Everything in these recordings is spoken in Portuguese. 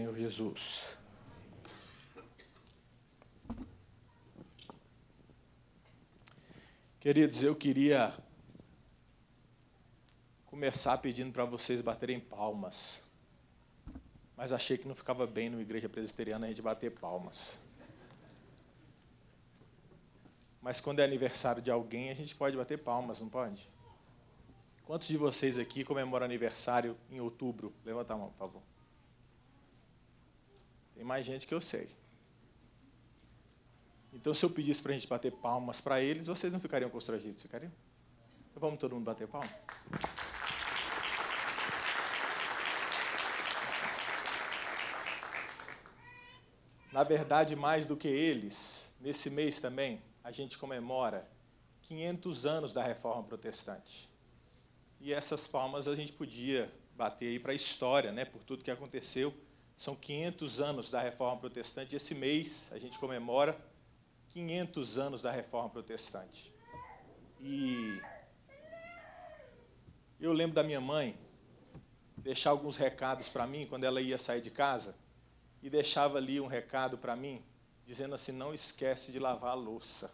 Senhor Jesus. Queridos, eu queria começar pedindo para vocês baterem palmas. Mas achei que não ficava bem numa igreja presbiteriana a gente bater palmas. Mas quando é aniversário de alguém, a gente pode bater palmas, não pode? Quantos de vocês aqui comemoram aniversário em outubro? Levanta a mão, por favor. Tem mais gente que eu sei. Então, se eu pedisse para a gente bater palmas para eles, vocês não ficariam constrangidos, ficariam? Então, vamos todo mundo bater palmas? Na verdade, mais do que eles, nesse mês também, a gente comemora 500 anos da Reforma Protestante. E essas palmas a gente podia bater aí para a história, né, por tudo que aconteceu são 500 anos da Reforma Protestante. Esse mês a gente comemora 500 anos da Reforma Protestante. E eu lembro da minha mãe deixar alguns recados para mim quando ela ia sair de casa e deixava ali um recado para mim dizendo assim: "Não esquece de lavar a louça".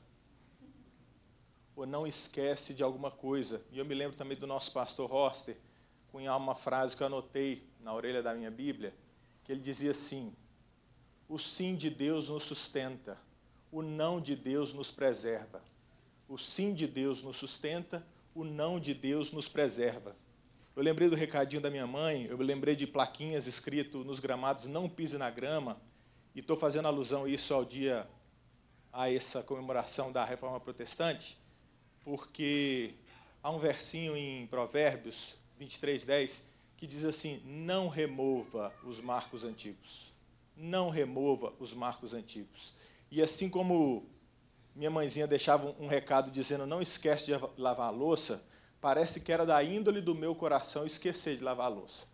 Ou não esquece de alguma coisa. E eu me lembro também do nosso pastor Roster cunhar uma frase que eu anotei na orelha da minha Bíblia, que ele dizia assim: o sim de Deus nos sustenta, o não de Deus nos preserva. O sim de Deus nos sustenta, o não de Deus nos preserva. Eu lembrei do recadinho da minha mãe, eu lembrei de plaquinhas escrito nos gramados não pise na grama, e estou fazendo alusão a isso ao dia a essa comemoração da reforma protestante, porque há um versinho em Provérbios 23:10 que diz assim: não remova os marcos antigos. Não remova os marcos antigos. E assim como minha mãezinha deixava um recado dizendo: não esquece de lavar a louça, parece que era da índole do meu coração esquecer de lavar a louça.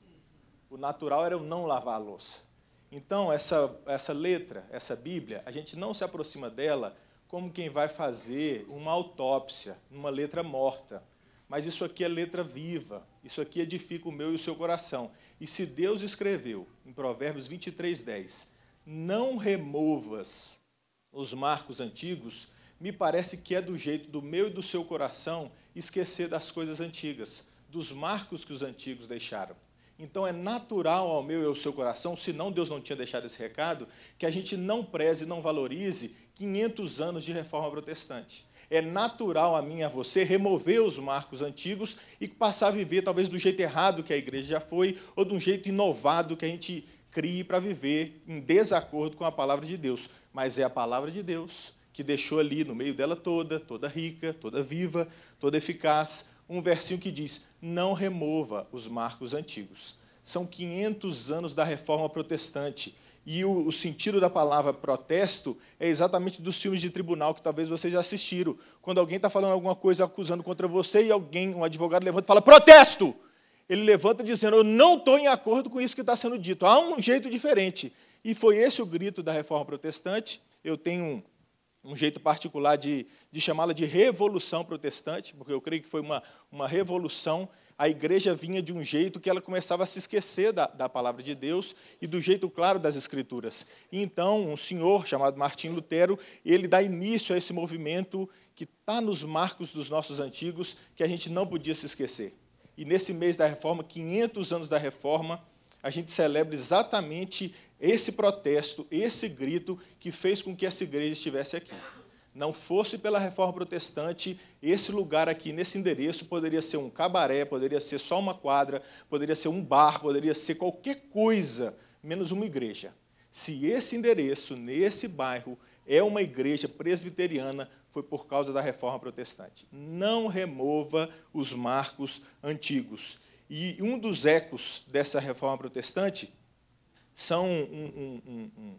O natural era eu não lavar a louça. Então, essa, essa letra, essa Bíblia, a gente não se aproxima dela como quem vai fazer uma autópsia numa letra morta mas isso aqui é letra viva, isso aqui edifica o meu e o seu coração. E se Deus escreveu em Provérbios 23, 10, não removas os marcos antigos, me parece que é do jeito do meu e do seu coração esquecer das coisas antigas, dos marcos que os antigos deixaram. Então é natural ao meu e ao seu coração, se não Deus não tinha deixado esse recado, que a gente não preze, não valorize 500 anos de reforma protestante é natural a mim e a você remover os marcos antigos e passar a viver talvez do jeito errado que a igreja já foi ou de um jeito inovado que a gente crie para viver em desacordo com a palavra de Deus. Mas é a palavra de Deus que deixou ali no meio dela toda, toda rica, toda viva, toda eficaz, um versinho que diz: "Não remova os marcos antigos". São 500 anos da reforma protestante e o, o, sentido da palavra protesto é exatamente dos filmes de tribunal que talvez vocês já assistiram. Quando alguém está falando alguma coisa acusando contra você e alguém, um advogado, levanta e fala: protesto! Ele levanta dizendo: Eu não estou em acordo com isso que está sendo dito. Há um jeito diferente. E foi esse o grito da reforma protestante. Eu tenho um, um jeito particular de, de chamá-la de revolução protestante, porque eu creio que foi uma, uma revolução a igreja vinha de um jeito que ela começava a se esquecer da, da palavra de Deus e do jeito claro das Escrituras. E então, um senhor chamado Martim Lutero, ele dá início a esse movimento que está nos marcos dos nossos antigos, que a gente não podia se esquecer. E nesse mês da reforma, 500 anos da reforma, a gente celebra exatamente esse protesto, esse grito que fez com que essa igreja estivesse aqui não fosse pela reforma protestante, esse lugar aqui, nesse endereço, poderia ser um cabaré, poderia ser só uma quadra, poderia ser um bar, poderia ser qualquer coisa, menos uma igreja. Se esse endereço, nesse bairro, é uma igreja presbiteriana, foi por causa da reforma protestante. Não remova os marcos antigos. E um dos ecos dessa reforma protestante são um, um, um,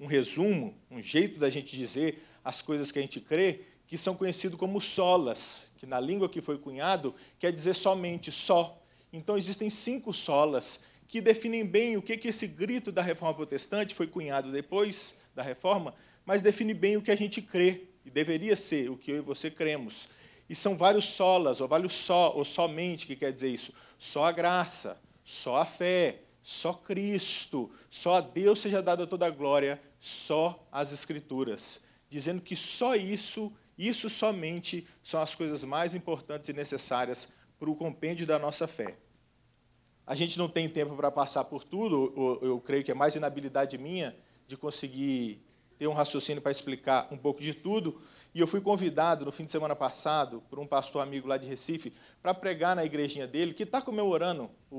um resumo, um jeito da gente dizer as coisas que a gente crê, que são conhecidos como solas, que na língua que foi cunhado quer dizer somente, só. Então existem cinco solas que definem bem o que, que esse grito da reforma protestante foi cunhado depois da reforma, mas define bem o que a gente crê, e deveria ser o que eu e você cremos. E são vários solas, ou vários só, ou somente, que quer dizer isso. Só a graça, só a fé, só Cristo, só a Deus seja dada toda a glória, só as Escrituras dizendo que só isso, isso somente, são as coisas mais importantes e necessárias para o compêndio da nossa fé. A gente não tem tempo para passar por tudo, eu, creio que é mais inabilidade minha de conseguir ter um raciocínio para explicar um pouco de tudo. E eu fui convidado no fim de semana passado por um pastor amigo lá de Recife para pregar na igrejinha dele, que está comemorando o,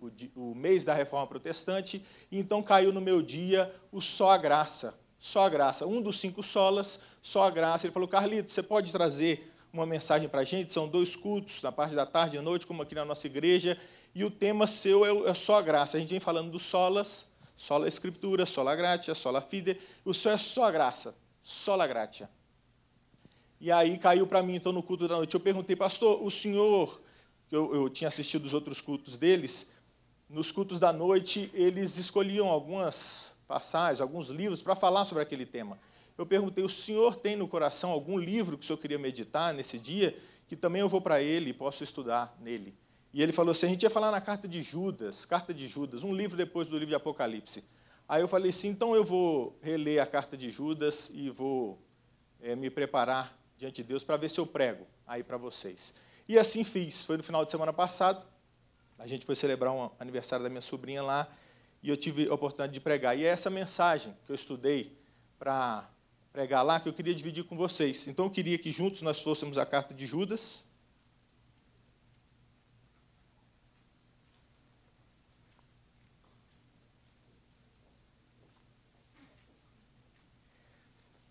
o, o, o mês da reforma protestante, e então caiu no meu dia o só a graça. Só a graça. Um dos cinco solas, só a graça. Ele falou, Carlito, você pode trazer uma mensagem para a gente? São dois cultos, na parte da tarde e à noite, como aqui na nossa igreja. E o tema seu é, é, só a graça. A gente vem falando dos solas, sola escritura, sola gratia, sola fide. O seu é só a graça, sola gratia. E aí caiu para mim, então, no culto da noite. Eu perguntei, pastor, o senhor, eu, eu tinha assistido os outros cultos deles, nos cultos da noite, eles escolhiam algumas passagens, alguns livros para falar sobre aquele tema. Eu perguntei: o senhor tem no coração algum livro que o senhor queria meditar nesse dia, que também eu vou para ele e posso estudar nele? E ele falou assim: a gente ia falar na carta de Judas, carta de Judas, um livro depois do livro de Apocalipse. Aí eu falei assim: então eu vou reler a carta de Judas e vou é, me preparar diante de Deus para ver se eu prego aí para vocês. E assim fiz. Foi no final de semana passado. A gente foi celebrar um aniversário da minha sobrinha lá e eu tive a oportunidade de pregar. E é essa mensagem que eu estudei para pregar lá que eu queria dividir com vocês. Então eu queria que juntos nós fôssemos a carta de Judas.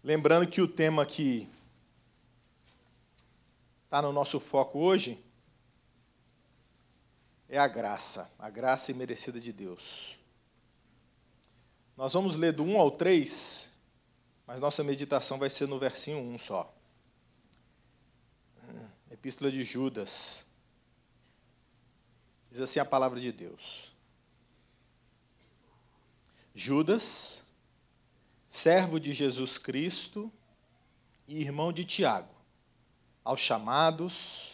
Lembrando que o tema que está no nosso foco hoje é a graça, a graça imerecida de Deus. Nós vamos ler do 1 ao 3, mas nossa meditação vai ser no versinho 1 só. Epístola de Judas. Diz assim a palavra de Deus. Judas, servo de Jesus Cristo e irmão de Tiago, aos chamados,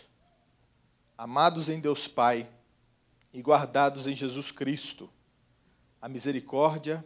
amados em Deus Pai e guardados em Jesus Cristo, a misericórdia,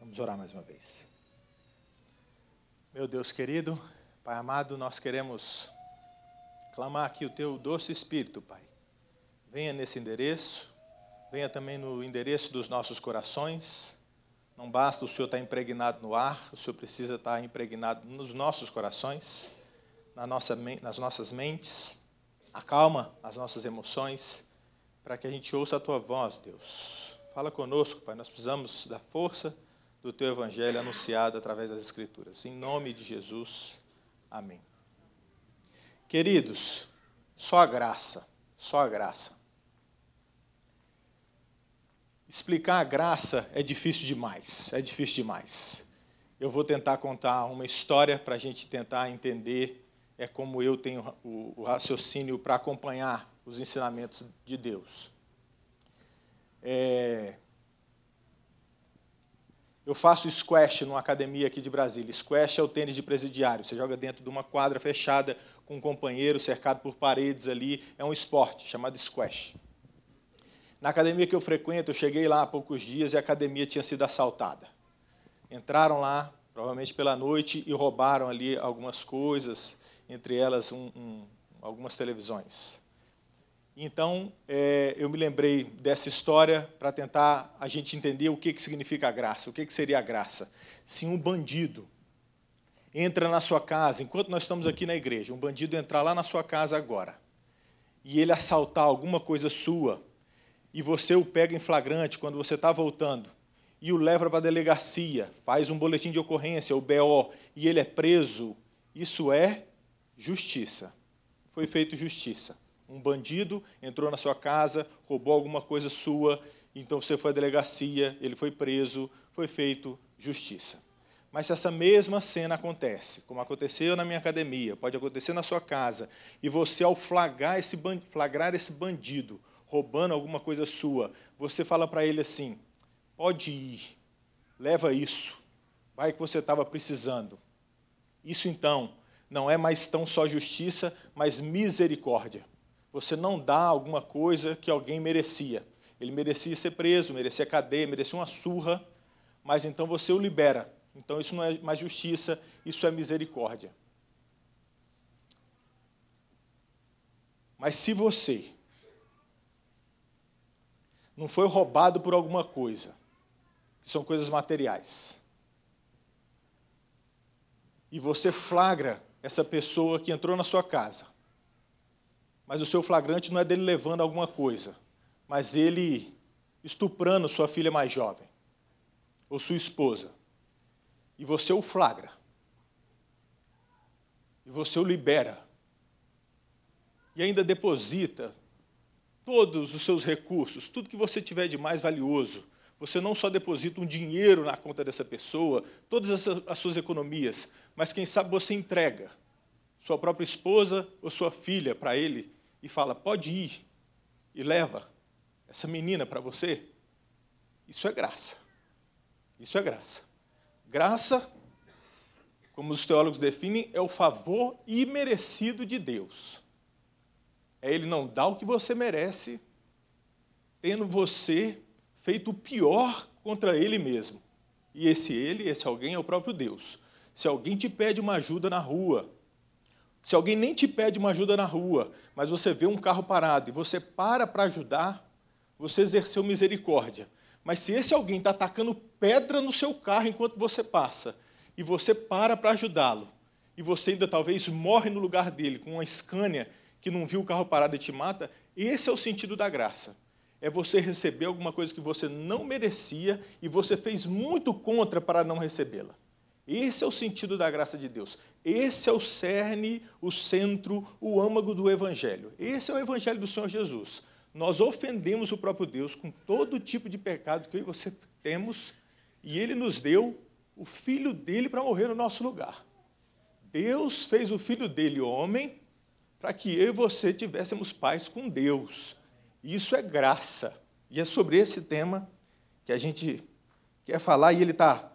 Vamos orar mais uma vez. Meu Deus querido, Pai amado, nós queremos clamar aqui o teu doce espírito, Pai. Venha nesse endereço, venha também no endereço dos nossos corações. Não basta o Senhor estar impregnado no ar, o Senhor precisa estar impregnado nos nossos corações, na nossa, nas nossas mentes. Acalma as nossas emoções, para que a gente ouça a tua voz, Deus. Fala conosco, Pai. Nós precisamos da força do teu evangelho anunciado através das Escrituras. Em nome de Jesus, amém. Queridos, só a graça, só a graça. Explicar a graça é difícil demais, é difícil demais. Eu vou tentar contar uma história para a gente tentar entender é como eu tenho o, raciocínio para acompanhar os ensinamentos de Deus. É, eu faço squash numa academia aqui de Brasília. Squash é o tênis de presidiário. Você joga dentro de uma quadra fechada com um companheiro cercado por paredes ali. É um esporte chamado squash. Na academia que eu frequento, eu cheguei lá há poucos dias e a academia tinha sido assaltada. Entraram lá, provavelmente pela noite, e roubaram ali algumas coisas, entre elas um, um, algumas televisões. Então, é, eu me lembrei dessa história para tentar a gente entender o que, que significa a graça, o que, que seria a graça. Se um bandido entra na sua casa, enquanto nós estamos aqui na igreja, um bandido entrar lá na sua casa agora e ele assaltar alguma coisa sua e você o pega em flagrante quando você está voltando e o leva para a delegacia, faz um boletim de ocorrência, o BO, e ele é preso, isso é justiça. Foi feito justiça um bandido entrou na sua casa, roubou alguma coisa sua, então você foi à delegacia, ele foi preso, foi feito justiça. Mas se essa mesma cena acontece, como aconteceu na minha academia, pode acontecer na sua casa, e você, ao flagrar esse, bandido, flagrar esse bandido roubando alguma coisa sua, você fala para ele assim: pode ir, leva isso, vai que você estava precisando. Isso então não é mais tão só justiça, mas misericórdia. Você não dá alguma coisa que alguém merecia. Ele merecia ser preso, merecia cadeia, merecia uma surra, mas então você o libera. Então isso não é mais justiça, isso é misericórdia. Mas se você não foi roubado por alguma coisa, que são coisas materiais, e você flagra essa pessoa que entrou na sua casa, mas o seu flagrante não é dele levando alguma coisa, mas ele estuprando sua filha mais jovem, ou sua esposa, e você o flagra, e você o libera, e ainda deposita todos os seus recursos, tudo que você tiver de mais valioso. Você não só deposita um dinheiro na conta dessa pessoa, todas as suas economias, mas quem sabe você entrega sua própria esposa ou sua filha para ele e fala: pode ir e leva essa menina para você, isso é graça. Isso é graça. Graça, como os teólogos definem, é o favor imerecido de Deus. É Ele não dá o que você merece, tendo você feito o pior contra Ele mesmo. E esse Ele, esse alguém, é o próprio Deus. Se alguém te pede uma ajuda na rua, se alguém nem te pede uma ajuda na rua, mas você vê um carro parado e você para para ajudar, você exerceu misericórdia. Mas se esse alguém está atacando pedra no seu carro enquanto você passa, e você para para ajudá-lo, e você ainda talvez morre no lugar dele com uma escânia que não viu o carro parado e te mata, esse é o sentido da graça. É você receber alguma coisa que você não merecia e você fez muito contra para não recebê-la. Esse é o sentido da graça de Deus. Esse é o cerne, o centro, o âmago do Evangelho. Esse é o Evangelho do Senhor Jesus. Nós ofendemos o próprio Deus com todo tipo de pecado que eu e você temos, e Ele nos deu o Filho dele para morrer no nosso lugar. Deus fez o Filho dele homem para que eu e você tivéssemos paz com Deus. Isso é graça. E é sobre esse tema que a gente quer falar, e ele está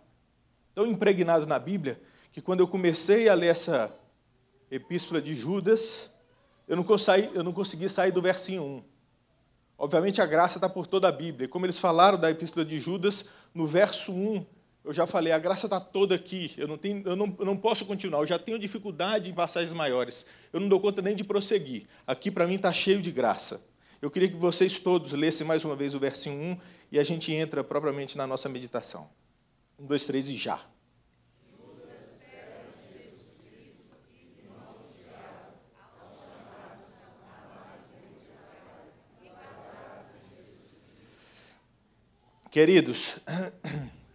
tão impregnado na Bíblia que quando eu comecei a ler essa epístola de Judas, eu não consegui, eu não consegui sair do versinho 1. Obviamente a graça está por toda a Bíblia. Como eles falaram da epístola de Judas, no verso 1, eu já falei, a graça está toda aqui, eu não, tenho, eu, não, eu não posso continuar, eu já tenho dificuldade em passagens maiores, eu não dou conta nem de prosseguir. Aqui para mim está cheio de graça. Eu queria que vocês todos lessem mais uma vez o versinho 1 e a gente entra propriamente na nossa meditação. Um, dois, três e já. Queridos,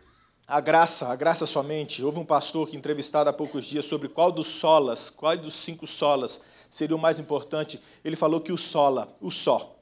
a graça, a graça somente. Houve um pastor que entrevistado há poucos dias sobre qual dos solas, qual dos cinco solas seria o mais importante. Ele falou que o sola, o só.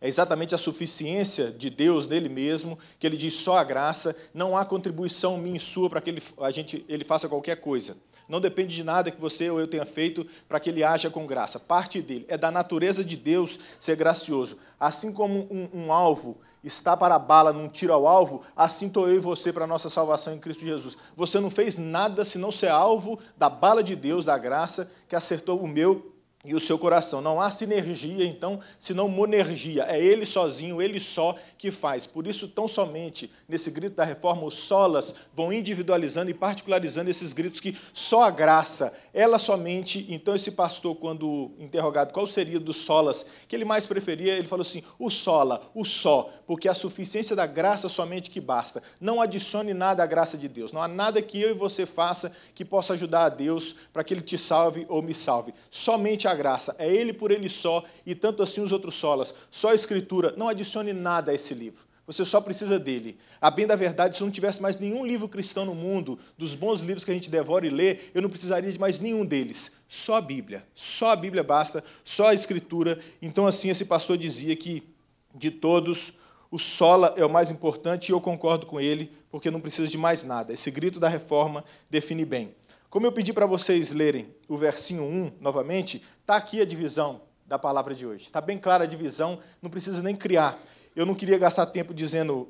É exatamente a suficiência de Deus nele mesmo, que ele diz só a graça, não há contribuição minha e sua para que ele, a gente, ele faça qualquer coisa. Não depende de nada que você ou eu tenha feito para que ele haja com graça. Parte dele é da natureza de Deus ser gracioso. Assim como um, um alvo está para a bala num tiro ao alvo, assim estou eu e você para a nossa salvação em Cristo Jesus. Você não fez nada senão ser alvo da bala de Deus, da graça, que acertou o meu e o seu coração. Não há sinergia, então, senão monergia. É ele sozinho, ele só que faz. Por isso, tão somente nesse grito da reforma, os solas vão individualizando e particularizando esses gritos que só a graça ela somente, então esse pastor, quando interrogado qual seria dos solas que ele mais preferia, ele falou assim: o sola, o só, porque a suficiência da graça somente que basta. Não adicione nada à graça de Deus. Não há nada que eu e você faça que possa ajudar a Deus para que ele te salve ou me salve. Somente a graça. É ele por ele só e tanto assim os outros solas. Só a escritura. Não adicione nada a esse livro. Você só precisa dele. A bem da verdade, se eu não tivesse mais nenhum livro cristão no mundo, dos bons livros que a gente devora e lê, eu não precisaria de mais nenhum deles. Só a Bíblia. Só a Bíblia basta, só a Escritura. Então, assim, esse pastor dizia que de todos, o sola é o mais importante e eu concordo com ele, porque não precisa de mais nada. Esse grito da reforma define bem. Como eu pedi para vocês lerem o versinho 1 novamente, está aqui a divisão da palavra de hoje. Está bem clara a divisão, não precisa nem criar. Eu não queria gastar tempo dizendo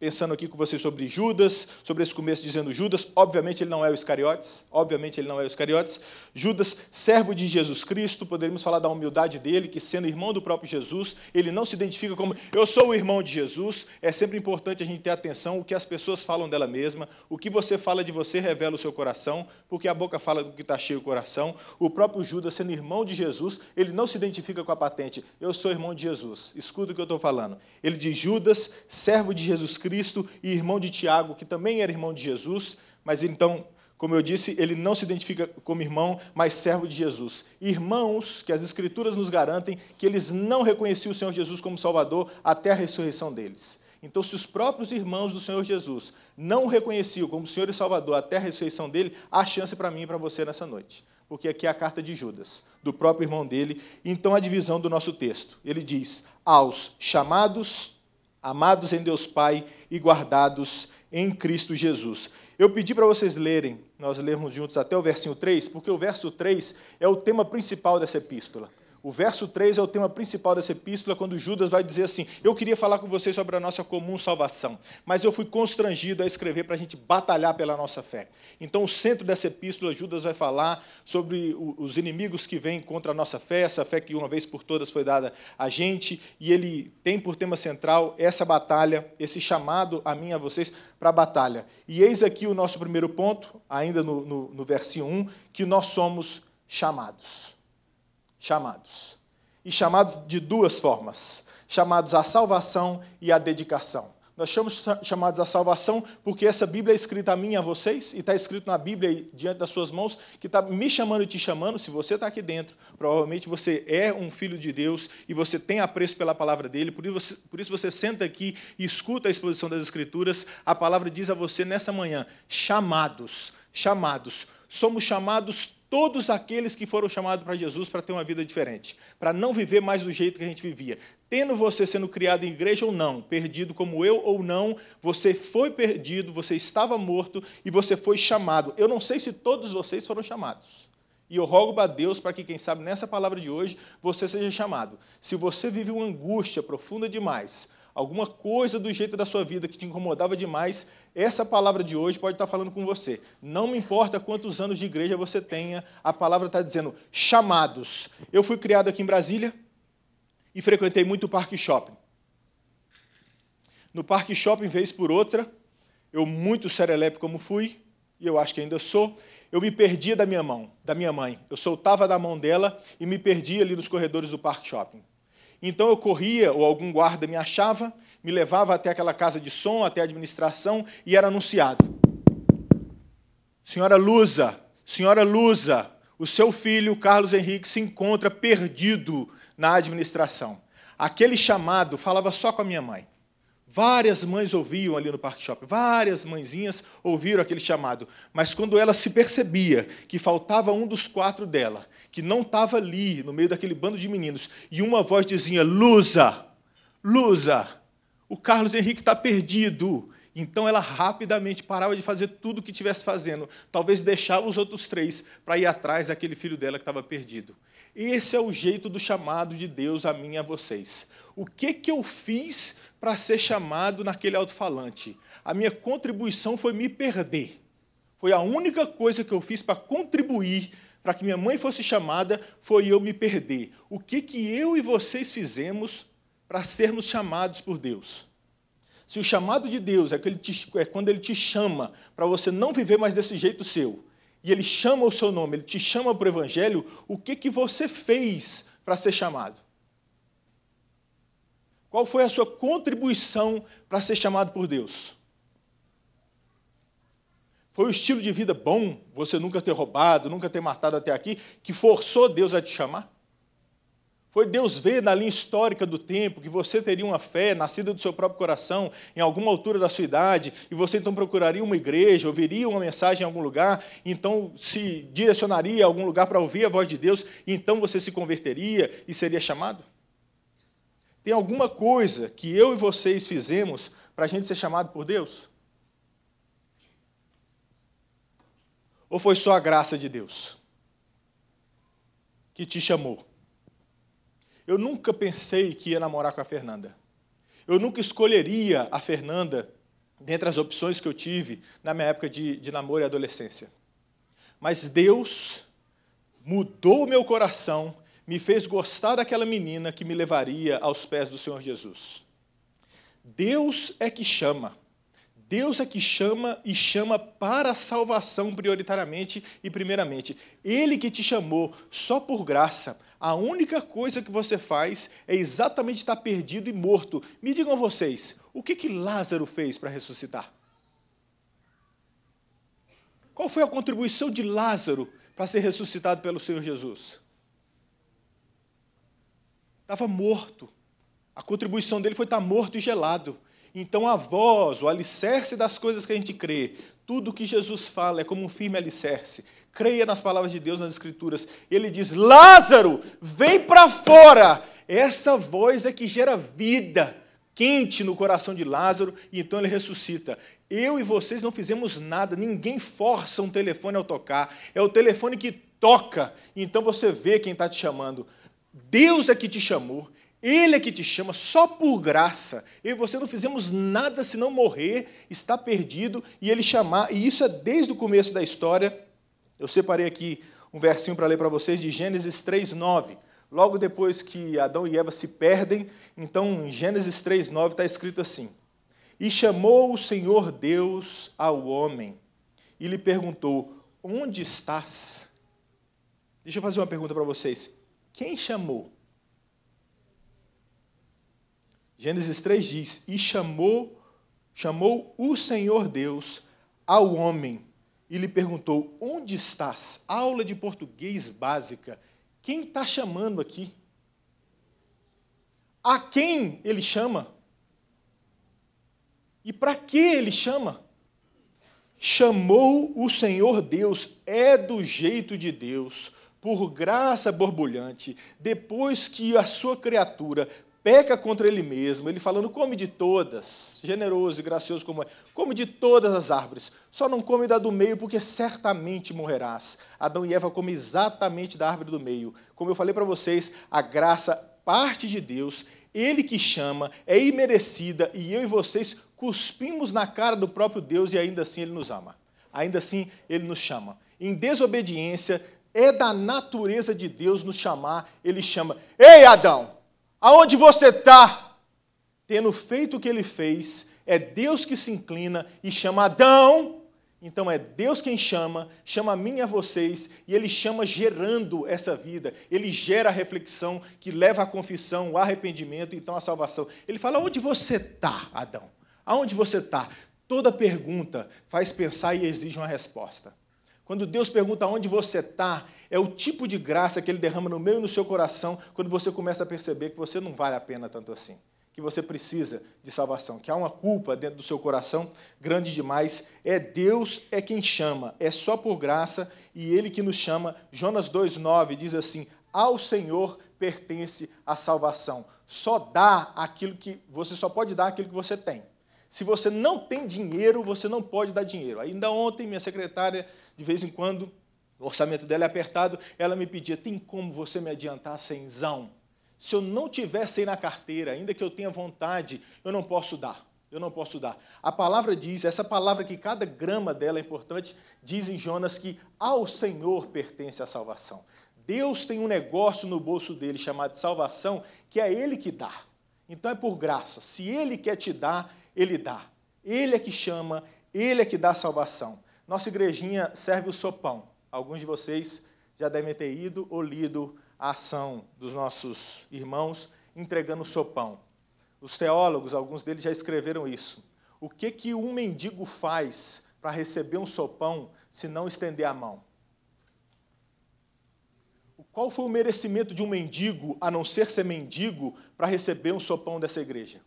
pensando aqui com vocês sobre Judas, sobre esse começo dizendo Judas, obviamente ele não é o Iscariotes, obviamente ele não é o Iscariotes. Judas, servo de Jesus Cristo, poderíamos falar da humildade dele, que sendo irmão do próprio Jesus, ele não se identifica como eu sou o irmão de Jesus. É sempre importante a gente ter atenção o que as pessoas falam dela mesma, o que você fala de você revela o seu coração, porque a boca fala do que está cheio o coração. O próprio Judas, sendo irmão de Jesus, ele não se identifica com a patente, eu sou irmão de Jesus. Escuta o que eu estou falando. Ele diz Judas, servo de Jesus Cristo, Cristo e irmão de Tiago, que também era irmão de Jesus, mas então, como eu disse, ele não se identifica como irmão, mas servo de Jesus. Irmãos que as Escrituras nos garantem que eles não reconheciam o Senhor Jesus como Salvador até a ressurreição deles. Então, se os próprios irmãos do Senhor Jesus não o reconheciam como Senhor e Salvador até a ressurreição dele, há chance para mim e para você nessa noite. Porque aqui é a carta de Judas, do próprio irmão dele. Então, a divisão do nosso texto. Ele diz: Aos chamados, amados em Deus Pai e guardados em Cristo Jesus. Eu pedi para vocês lerem, nós lermos juntos até o versinho 3, porque o verso 3 é o tema principal dessa epístola. O verso 3 é o tema principal dessa epístola, quando Judas vai dizer assim: Eu queria falar com vocês sobre a nossa comum salvação, mas eu fui constrangido a escrever para a gente batalhar pela nossa fé. Então, o centro dessa epístola, Judas vai falar sobre os inimigos que vêm contra a nossa fé, essa fé que uma vez por todas foi dada a gente, e ele tem por tema central essa batalha, esse chamado a mim e a vocês para a batalha. E eis aqui o nosso primeiro ponto, ainda no, no, no verso 1, que nós somos chamados chamados. E chamados de duas formas: chamados à salvação e à dedicação. Nós somos chamados à salvação porque essa Bíblia é escrita a mim e a vocês, e está escrito na Bíblia diante das suas mãos, que está me chamando e te chamando. Se você está aqui dentro, provavelmente você é um filho de Deus e você tem apreço pela palavra dele. Por isso, por isso você senta aqui e escuta a exposição das Escrituras. A palavra diz a você nessa manhã: chamados, chamados. Somos chamados todos aqueles que foram chamados para Jesus para ter uma vida diferente, para não viver mais do jeito que a gente vivia. Tendo você sendo criado em igreja ou não, perdido como eu ou não, você foi perdido, você estava morto e você foi chamado. Eu não sei se todos vocês foram chamados. E eu rogo a Deus para que, quem sabe, nessa palavra de hoje, você seja chamado. Se você vive uma angústia profunda demais, alguma coisa do jeito da sua vida que te incomodava demais, essa palavra de hoje pode estar falando com você. Não me importa quantos anos de igreja você tenha, a palavra está dizendo chamados. Eu fui criado aqui em Brasília e frequentei muito o parque shopping. No parque shopping, vez por outra, eu muito serelepe como fui, e eu acho que ainda sou, eu me perdia da minha mão, da minha mãe. Eu soltava da mão dela e me perdia ali nos corredores do parque shopping. Então eu corria, ou algum guarda me achava, me levava até aquela casa de som, até a administração, e era anunciado: Senhora Lusa, senhora Lusa, o seu filho Carlos Henrique se encontra perdido na administração. Aquele chamado falava só com a minha mãe. Várias mães ouviam ali no Park Shop, várias mãezinhas ouviram aquele chamado, mas quando ela se percebia que faltava um dos quatro dela, que não estava ali no meio daquele bando de meninos, e uma voz dizia: Lusa, Lusa, o Carlos Henrique está perdido. Então ela rapidamente parava de fazer tudo o que estivesse fazendo, talvez deixava os outros três para ir atrás daquele filho dela que estava perdido. Esse é o jeito do chamado de Deus a mim e a vocês. O que, que eu fiz para ser chamado naquele alto-falante? A minha contribuição foi me perder. Foi a única coisa que eu fiz para contribuir para que minha mãe fosse chamada, foi eu me perder. O que, que eu e vocês fizemos para sermos chamados por Deus. Se o chamado de Deus é, ele te, é quando ele te chama para você não viver mais desse jeito seu, e ele chama o seu nome, ele te chama para o evangelho, o que, que você fez para ser chamado? Qual foi a sua contribuição para ser chamado por Deus? Foi o estilo de vida bom, você nunca ter roubado, nunca ter matado até aqui, que forçou Deus a te chamar? Foi Deus ver na linha histórica do tempo que você teria uma fé nascida do seu próprio coração em alguma altura da sua idade e você então procuraria uma igreja, ouviria uma mensagem em algum lugar, então se direcionaria a algum lugar para ouvir a voz de Deus, e então você se converteria e seria chamado? Tem alguma coisa que eu e vocês fizemos para a gente ser chamado por Deus? Ou foi só a graça de Deus que te chamou? Eu nunca pensei que ia namorar com a Fernanda. Eu nunca escolheria a Fernanda dentre as opções que eu tive na minha época de, de namoro e adolescência. Mas Deus mudou o meu coração, me fez gostar daquela menina que me levaria aos pés do Senhor Jesus. Deus é que chama. Deus é que chama e chama para a salvação prioritariamente e primeiramente. Ele que te chamou só por graça, a única coisa que você faz é exatamente estar perdido e morto. Me digam vocês, o que, que Lázaro fez para ressuscitar? Qual foi a contribuição de Lázaro para ser ressuscitado pelo Senhor Jesus? Estava morto. A contribuição dele foi estar morto e gelado. Então, a voz, o alicerce das coisas que a gente crê, tudo que Jesus fala é como um firme alicerce creia nas palavras de Deus nas Escrituras. Ele diz: Lázaro, vem para fora. Essa voz é que gera vida quente no coração de Lázaro e então ele ressuscita. Eu e vocês não fizemos nada, ninguém força um telefone ao tocar. É o telefone que toca, então você vê quem está te chamando. Deus é que te chamou, Ele é que te chama só por graça. Eu e você não fizemos nada se não morrer, está perdido e ele chamar. E isso é desde o começo da história eu separei aqui um versinho para ler para vocês de Gênesis 3:9. Logo depois que Adão e Eva se perdem, então em Gênesis 3:9 está escrito assim: E chamou o Senhor Deus ao homem e lhe perguntou: Onde estás? Deixa eu fazer uma pergunta para vocês. Quem chamou? Gênesis 3 diz: E chamou, chamou o Senhor Deus ao homem e lhe perguntou: Onde estás? Aula de português básica. Quem está chamando aqui? A quem ele chama? E para que ele chama? Chamou o Senhor Deus, é do jeito de Deus, por graça borbulhante, depois que a sua criatura peca contra ele mesmo, ele falando, come de todas, generoso e gracioso como é, come de todas as árvores, só não come da do meio, porque certamente morrerás. Adão e Eva comem exatamente da árvore do meio. Como eu falei para vocês, a graça parte de Deus, ele que chama, é imerecida, e eu e vocês cuspimos na cara do próprio Deus e ainda assim ele nos ama. Ainda assim ele nos chama. Em desobediência, é da natureza de Deus nos chamar, ele chama, ei Adão! aonde você está, tendo feito o que ele fez, é Deus que se inclina e chama Adão. Então é Deus quem chama, chama a mim e a vocês, e Ele chama gerando essa vida. Ele gera a reflexão que leva à confissão, o arrependimento, e então à salvação. Ele fala: onde você está, Adão? Aonde você está? Toda pergunta faz pensar e exige uma resposta. Quando Deus pergunta onde você está, é o tipo de graça que Ele derrama no meio e no seu coração quando você começa a perceber que você não vale a pena tanto assim, que você precisa de salvação, que há uma culpa dentro do seu coração grande demais. É Deus é quem chama, é só por graça e Ele que nos chama. Jonas 2,9 diz assim: Ao Senhor pertence a salvação. Só dá aquilo que você só pode dar aquilo que você tem. Se você não tem dinheiro, você não pode dar dinheiro. Ainda ontem, minha secretária de vez em quando, o orçamento dela é apertado, ela me pedia, tem como você me adiantar zão Se eu não tiver sem na carteira, ainda que eu tenha vontade, eu não posso dar. Eu não posso dar. A palavra diz, essa palavra que cada grama dela é importante, diz em Jonas que ao Senhor pertence a salvação. Deus tem um negócio no bolso dele chamado salvação, que é ele que dá. Então é por graça. Se ele quer te dar, ele dá. Ele é que chama, ele é que dá salvação nossa igrejinha serve o sopão. Alguns de vocês já devem ter ido ou lido a ação dos nossos irmãos entregando o sopão. Os teólogos, alguns deles já escreveram isso. O que que um mendigo faz para receber um sopão se não estender a mão? Qual foi o merecimento de um mendigo, a não ser ser mendigo, para receber um sopão dessa igreja?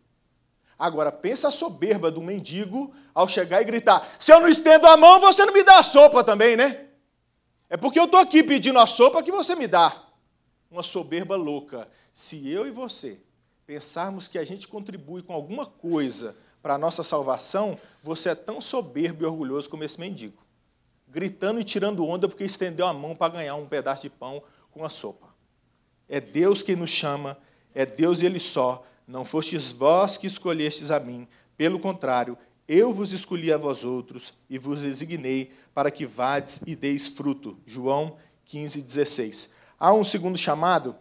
Agora, pensa a soberba do mendigo ao chegar e gritar: se eu não estendo a mão, você não me dá a sopa também, né? É porque eu estou aqui pedindo a sopa que você me dá. Uma soberba louca. Se eu e você pensarmos que a gente contribui com alguma coisa para a nossa salvação, você é tão soberbo e orgulhoso como esse mendigo, gritando e tirando onda porque estendeu a mão para ganhar um pedaço de pão com a sopa. É Deus quem nos chama, é Deus e Ele só não fostes vós que escolhestes a mim, pelo contrário, eu vos escolhi a vós outros e vos designei para que vades e deis fruto. João 15:16 Há um segundo chamado,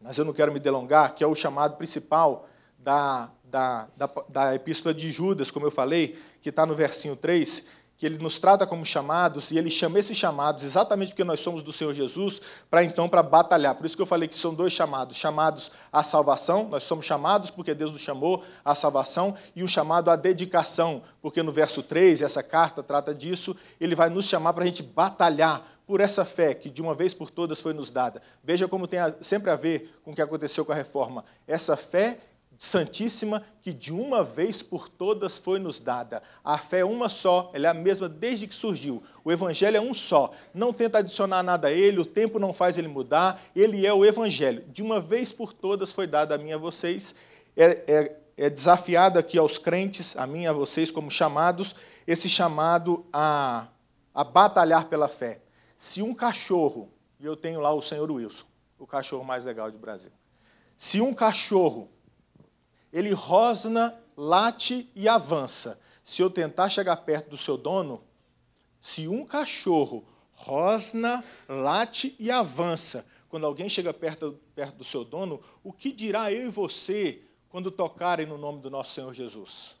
mas eu não quero me delongar, que é o chamado principal da, da, da, da epístola de Judas, como eu falei, que está no versinho 3, que ele nos trata como chamados, e ele chama esses chamados exatamente porque nós somos do Senhor Jesus, para então para batalhar. Por isso que eu falei que são dois chamados, chamados à salvação, nós somos chamados porque Deus nos chamou à salvação, e um chamado à dedicação, porque no verso 3, essa carta trata disso, ele vai nos chamar para a gente batalhar por essa fé que de uma vez por todas foi nos dada. Veja como tem sempre a ver com o que aconteceu com a reforma. Essa fé Santíssima que de uma vez por todas foi nos dada. A fé é uma só, ela é a mesma desde que surgiu. O Evangelho é um só. Não tenta adicionar nada a ele, o tempo não faz ele mudar, ele é o Evangelho. De uma vez por todas foi dada a mim e a vocês. É, é, é desafiado aqui aos crentes, a mim e a vocês como chamados, esse chamado a, a batalhar pela fé. Se um cachorro, e eu tenho lá o senhor Wilson, o cachorro mais legal do Brasil, se um cachorro ele rosna, late e avança. Se eu tentar chegar perto do seu dono, se um cachorro rosna, late e avança, quando alguém chega perto, perto do seu dono, o que dirá eu e você quando tocarem no nome do nosso Senhor Jesus?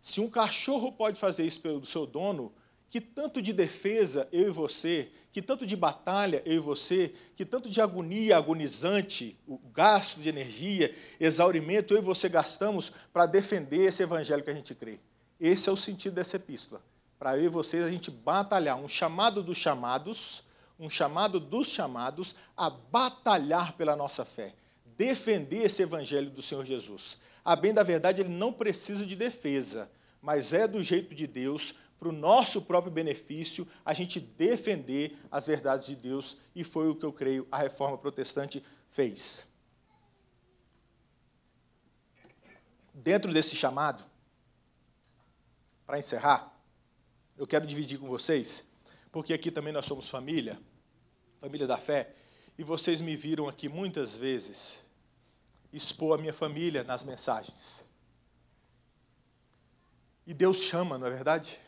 Se um cachorro pode fazer isso pelo seu dono, que tanto de defesa eu e você que tanto de batalha eu e você, que tanto de agonia agonizante, o gasto de energia, exaurimento eu e você gastamos para defender esse evangelho que a gente crê. Esse é o sentido dessa epístola. Para eu e vocês a gente batalhar, um chamado dos chamados, um chamado dos chamados a batalhar pela nossa fé, defender esse evangelho do Senhor Jesus. A bem da verdade, ele não precisa de defesa, mas é do jeito de Deus, para o nosso próprio benefício, a gente defender as verdades de Deus, e foi o que eu creio a reforma protestante fez. Dentro desse chamado, para encerrar, eu quero dividir com vocês, porque aqui também nós somos família, família da fé, e vocês me viram aqui muitas vezes expor a minha família nas mensagens. E Deus chama, não é verdade?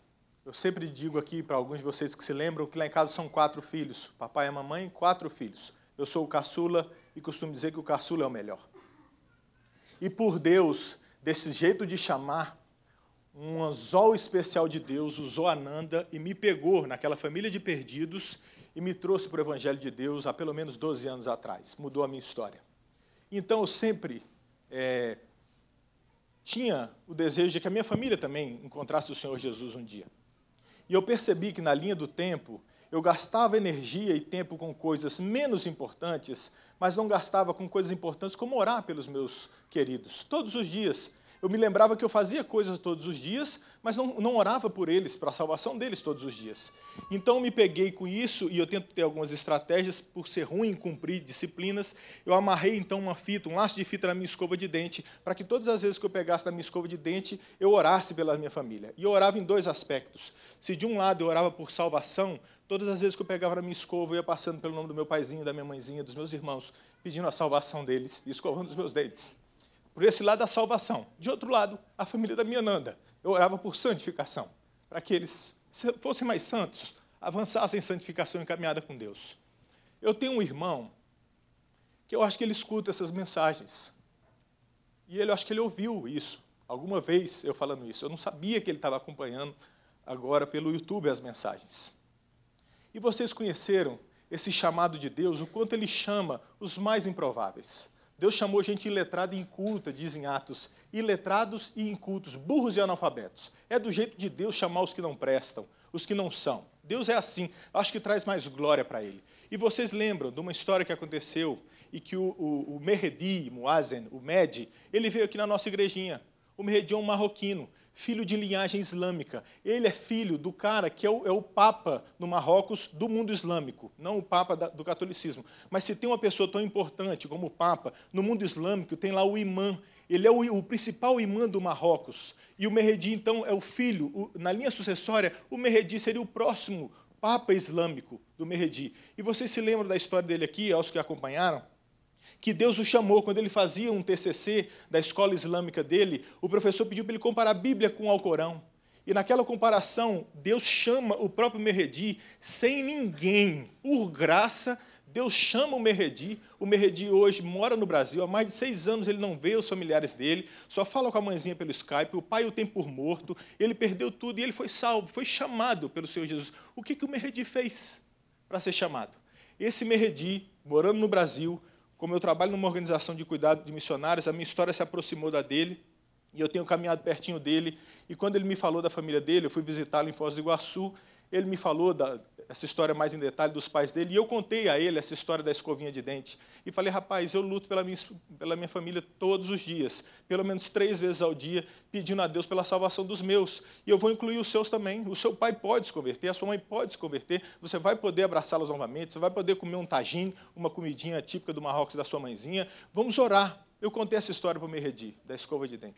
Eu sempre digo aqui para alguns de vocês que se lembram que lá em casa são quatro filhos: papai e mamãe, quatro filhos. Eu sou o caçula e costumo dizer que o caçula é o melhor. E por Deus, desse jeito de chamar, um anzol especial de Deus usou a Nanda e me pegou naquela família de perdidos e me trouxe para o Evangelho de Deus há pelo menos 12 anos atrás. Mudou a minha história. Então eu sempre é, tinha o desejo de que a minha família também encontrasse o Senhor Jesus um dia. E eu percebi que na linha do tempo eu gastava energia e tempo com coisas menos importantes, mas não gastava com coisas importantes como orar pelos meus queridos. Todos os dias. Eu me lembrava que eu fazia coisas todos os dias, mas não, não orava por eles, para a salvação deles todos os dias. Então me peguei com isso e eu tento ter algumas estratégias por ser ruim em cumprir disciplinas. Eu amarrei então uma fita, um laço de fita na minha escova de dente, para que todas as vezes que eu pegasse na minha escova de dente, eu orasse pela minha família. E eu orava em dois aspectos. Se de um lado eu orava por salvação, todas as vezes que eu pegava na minha escova, eu ia passando pelo nome do meu paizinho, da minha mãezinha, dos meus irmãos, pedindo a salvação deles e escovando os meus dentes. Por esse lado, a salvação. De outro lado, a família da minha Nanda, eu orava por santificação, para que eles fossem mais santos, avançassem em santificação e caminhada com Deus. Eu tenho um irmão que eu acho que ele escuta essas mensagens. E ele, eu acho que ele ouviu isso, alguma vez eu falando isso. Eu não sabia que ele estava acompanhando agora pelo YouTube as mensagens. E vocês conheceram esse chamado de Deus, o quanto ele chama os mais improváveis. Deus chamou gente letrada e inculta, dizem Atos, iletrados e incultos, burros e analfabetos. É do jeito de Deus chamar os que não prestam, os que não são. Deus é assim, acho que traz mais glória para ele. E vocês lembram de uma história que aconteceu e que o, o, o Meredi, Muazen, o Mehdi, ele veio aqui na nossa igrejinha. O Meredi é um marroquino, filho de linhagem islâmica. Ele é filho do cara que é o, é o Papa no Marrocos do mundo islâmico, não o Papa da, do catolicismo. Mas se tem uma pessoa tão importante como o Papa, no mundo islâmico tem lá o imã, ele é o, o principal imã do Marrocos. E o Merredi, então, é o filho. O, na linha sucessória, o Merredi seria o próximo Papa Islâmico do Merredi. E vocês se lembram da história dele aqui, aos que acompanharam? Que Deus o chamou, quando ele fazia um TCC da escola islâmica dele, o professor pediu para ele comparar a Bíblia com o Alcorão. E naquela comparação, Deus chama o próprio Merredi, sem ninguém, por graça, Deus chama o Merredi. O Merredi hoje mora no Brasil. Há mais de seis anos ele não vê os familiares dele. Só fala com a mãezinha pelo Skype. O pai o tem por morto. Ele perdeu tudo e ele foi salvo. Foi chamado pelo Senhor Jesus. O que, que o Merredi fez para ser chamado? Esse Merredi, morando no Brasil, como eu trabalho numa organização de cuidado de missionários, a minha história se aproximou da dele e eu tenho caminhado pertinho dele. E quando ele me falou da família dele, eu fui visitá-lo em Foz do Iguaçu ele me falou da, essa história mais em detalhe dos pais dele, e eu contei a ele essa história da escovinha de dente. E falei, rapaz, eu luto pela minha, pela minha família todos os dias, pelo menos três vezes ao dia, pedindo a Deus pela salvação dos meus. E eu vou incluir os seus também. O seu pai pode se converter, a sua mãe pode se converter, você vai poder abraçá-los novamente, você vai poder comer um tagine, uma comidinha típica do Marrocos da sua mãezinha. Vamos orar. Eu contei essa história para o Merredi, da escova de dente.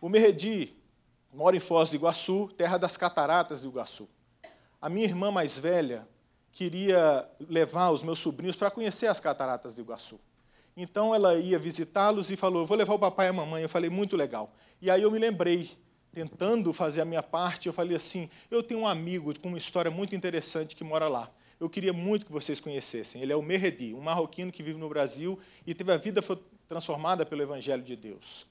O Merredi mora em Foz do Iguaçu, terra das cataratas do Iguaçu. A minha irmã mais velha queria levar os meus sobrinhos para conhecer as cataratas do Iguaçu. Então ela ia visitá-los e falou: Vou levar o papai e a mamãe. Eu falei: Muito legal. E aí eu me lembrei, tentando fazer a minha parte, eu falei assim: Eu tenho um amigo com uma história muito interessante que mora lá. Eu queria muito que vocês conhecessem. Ele é o Meredi, um marroquino que vive no Brasil e teve a vida transformada pelo Evangelho de Deus.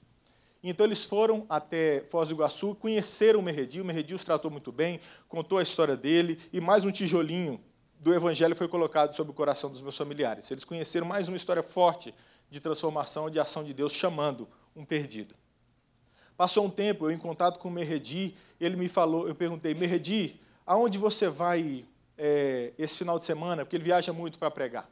Então eles foram até Foz do Iguaçu, conheceram o Merredi, o Merredi os tratou muito bem, contou a história dele, e mais um tijolinho do Evangelho foi colocado sobre o coração dos meus familiares. Eles conheceram mais uma história forte de transformação, de ação de Deus, chamando um perdido. Passou um tempo, eu em contato com o Merredi, ele me falou, eu perguntei, Merredi, aonde você vai é, esse final de semana? Porque ele viaja muito para pregar.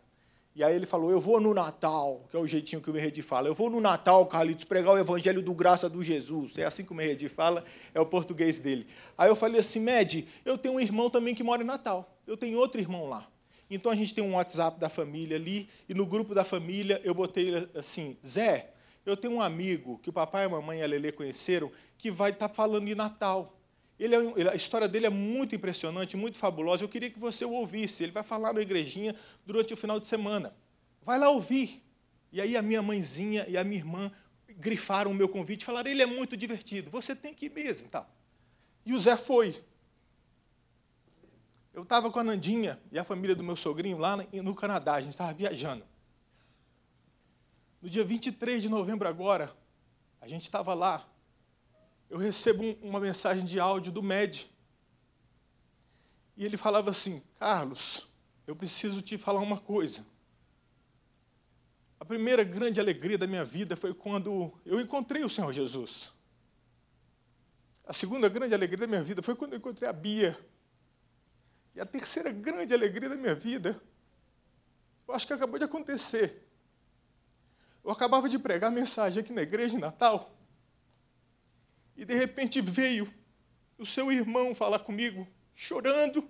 E aí ele falou: Eu vou no Natal, que é o jeitinho que o Meredi fala. Eu vou no Natal, Carlitos, pregar o Evangelho do Graça do Jesus. É assim que o Meredi fala, é o português dele. Aí eu falei assim: Med, eu tenho um irmão também que mora em Natal. Eu tenho outro irmão lá. Então a gente tem um WhatsApp da família ali, e no grupo da família eu botei assim: Zé, eu tenho um amigo que o papai, a mamãe e a Lelê conheceram que vai estar tá falando de Natal. Ele, é, ele a história dele é muito impressionante, muito fabulosa. Eu queria que você o ouvisse. Ele vai falar na igrejinha durante o final de semana. Vai lá ouvir. E aí a minha mãezinha e a minha irmã grifaram o meu convite e falaram: ele é muito divertido, você tem que ir mesmo. Tá. E o Zé foi. Eu estava com a Nandinha e a família do meu sogrinho lá no Canadá, a gente estava viajando. No dia 23 de novembro, agora, a gente estava lá eu recebo um, uma mensagem de áudio do MED. E ele falava assim: Carlos, eu preciso te falar uma coisa. A primeira grande alegria da minha vida foi quando eu encontrei o Senhor Jesus. A segunda grande alegria da minha vida foi quando eu encontrei a Bia. E a terceira grande alegria da minha vida, eu acho que acabou de acontecer. Eu acabava de pregar a mensagem aqui na igreja de Natal. E de repente veio o seu irmão falar comigo, chorando,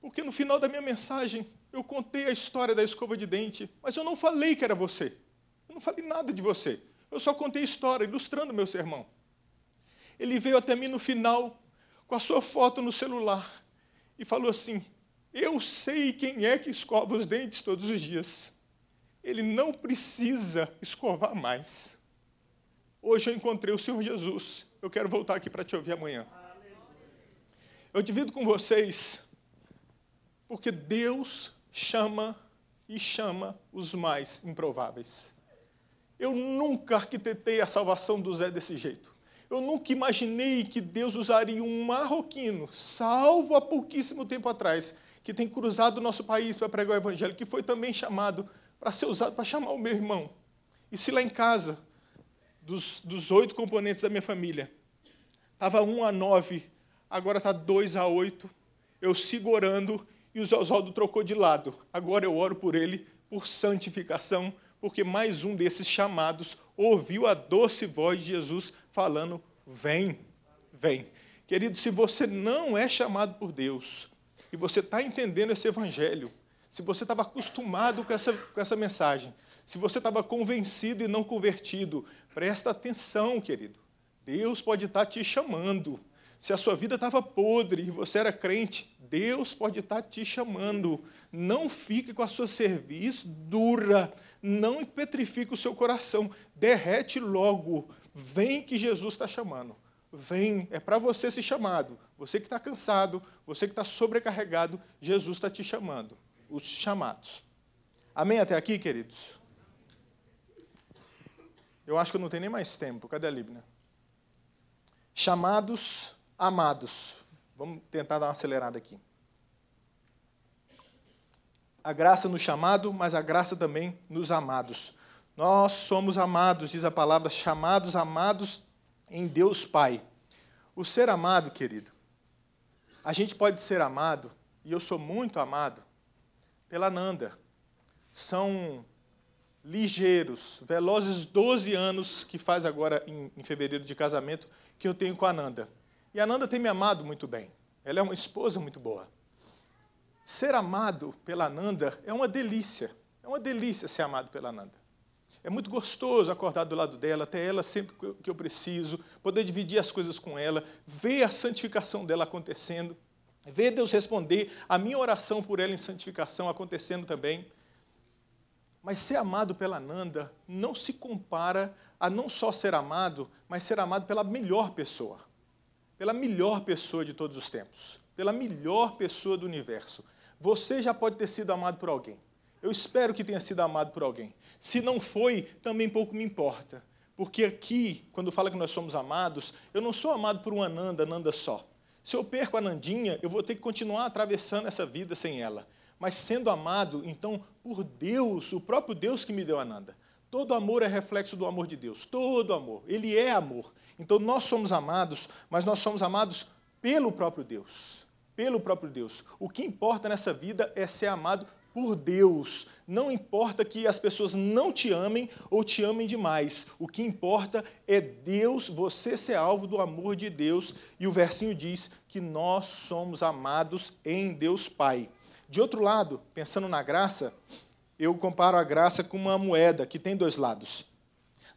porque no final da minha mensagem eu contei a história da escova de dente, mas eu não falei que era você. Eu não falei nada de você. Eu só contei a história, ilustrando meu sermão. Ele veio até mim no final, com a sua foto no celular, e falou assim: Eu sei quem é que escova os dentes todos os dias. Ele não precisa escovar mais. Hoje eu encontrei o Senhor Jesus. Eu quero voltar aqui para te ouvir amanhã. Eu divido com vocês, porque Deus chama e chama os mais improváveis. Eu nunca arquitetei a salvação do Zé desse jeito. Eu nunca imaginei que Deus usaria um marroquino, salvo há pouquíssimo tempo atrás, que tem cruzado o nosso país para pregar o evangelho, que foi também chamado para ser usado para chamar o meu irmão. E se lá em casa dos, dos oito componentes da minha família. Estava um a nove, agora está dois a oito. Eu sigo orando e o Oswaldo trocou de lado. Agora eu oro por ele, por santificação, porque mais um desses chamados ouviu a doce voz de Jesus falando: Vem, vem. Querido, se você não é chamado por Deus, e você está entendendo esse evangelho, se você estava acostumado com essa, com essa mensagem, se você estava convencido e não convertido, Presta atenção, querido. Deus pode estar tá te chamando. Se a sua vida estava podre e você era crente, Deus pode estar tá te chamando. Não fique com a sua serviço dura. Não petrifique o seu coração. Derrete logo. Vem que Jesus está chamando. Vem, é para você ser chamado. Você que está cansado, você que está sobrecarregado, Jesus está te chamando. Os chamados. Amém até aqui, queridos? Eu acho que eu não tenho nem mais tempo. Cadê a Libna? Chamados, amados. Vamos tentar dar uma acelerada aqui. A graça no chamado, mas a graça também nos amados. Nós somos amados, diz a palavra, chamados, amados em Deus Pai. O ser amado, querido, a gente pode ser amado, e eu sou muito amado, pela Nanda. São ligeiros, velozes 12 anos que faz agora em, em, fevereiro de casamento que eu tenho com a Nanda. E a Nanda tem me amado muito bem. Ela é uma esposa muito boa. Ser amado pela Nanda é uma delícia. É uma delícia ser amado pela Nanda. É muito gostoso acordar do lado dela, ter ela sempre que eu preciso, poder dividir as coisas com ela, ver a santificação dela acontecendo, ver Deus responder a minha oração por ela em santificação acontecendo também. Mas ser amado pela Nanda não se compara a não só ser amado, mas ser amado pela melhor pessoa. Pela melhor pessoa de todos os tempos. Pela melhor pessoa do universo. Você já pode ter sido amado por alguém. Eu espero que tenha sido amado por alguém. Se não foi, também pouco me importa. Porque aqui, quando fala que nós somos amados, eu não sou amado por uma Nanda, Nanda só. Se eu perco a Nandinha, eu vou ter que continuar atravessando essa vida sem ela. Mas sendo amado, então por Deus, o próprio Deus que me deu Ananda. Todo amor é reflexo do amor de Deus, todo amor, ele é amor. Então nós somos amados, mas nós somos amados pelo próprio Deus, pelo próprio Deus. O que importa nessa vida é ser amado por Deus. Não importa que as pessoas não te amem ou te amem demais. O que importa é Deus, você ser alvo do amor de Deus. E o versinho diz que nós somos amados em Deus Pai. De outro lado, pensando na graça, eu comparo a graça com uma moeda que tem dois lados.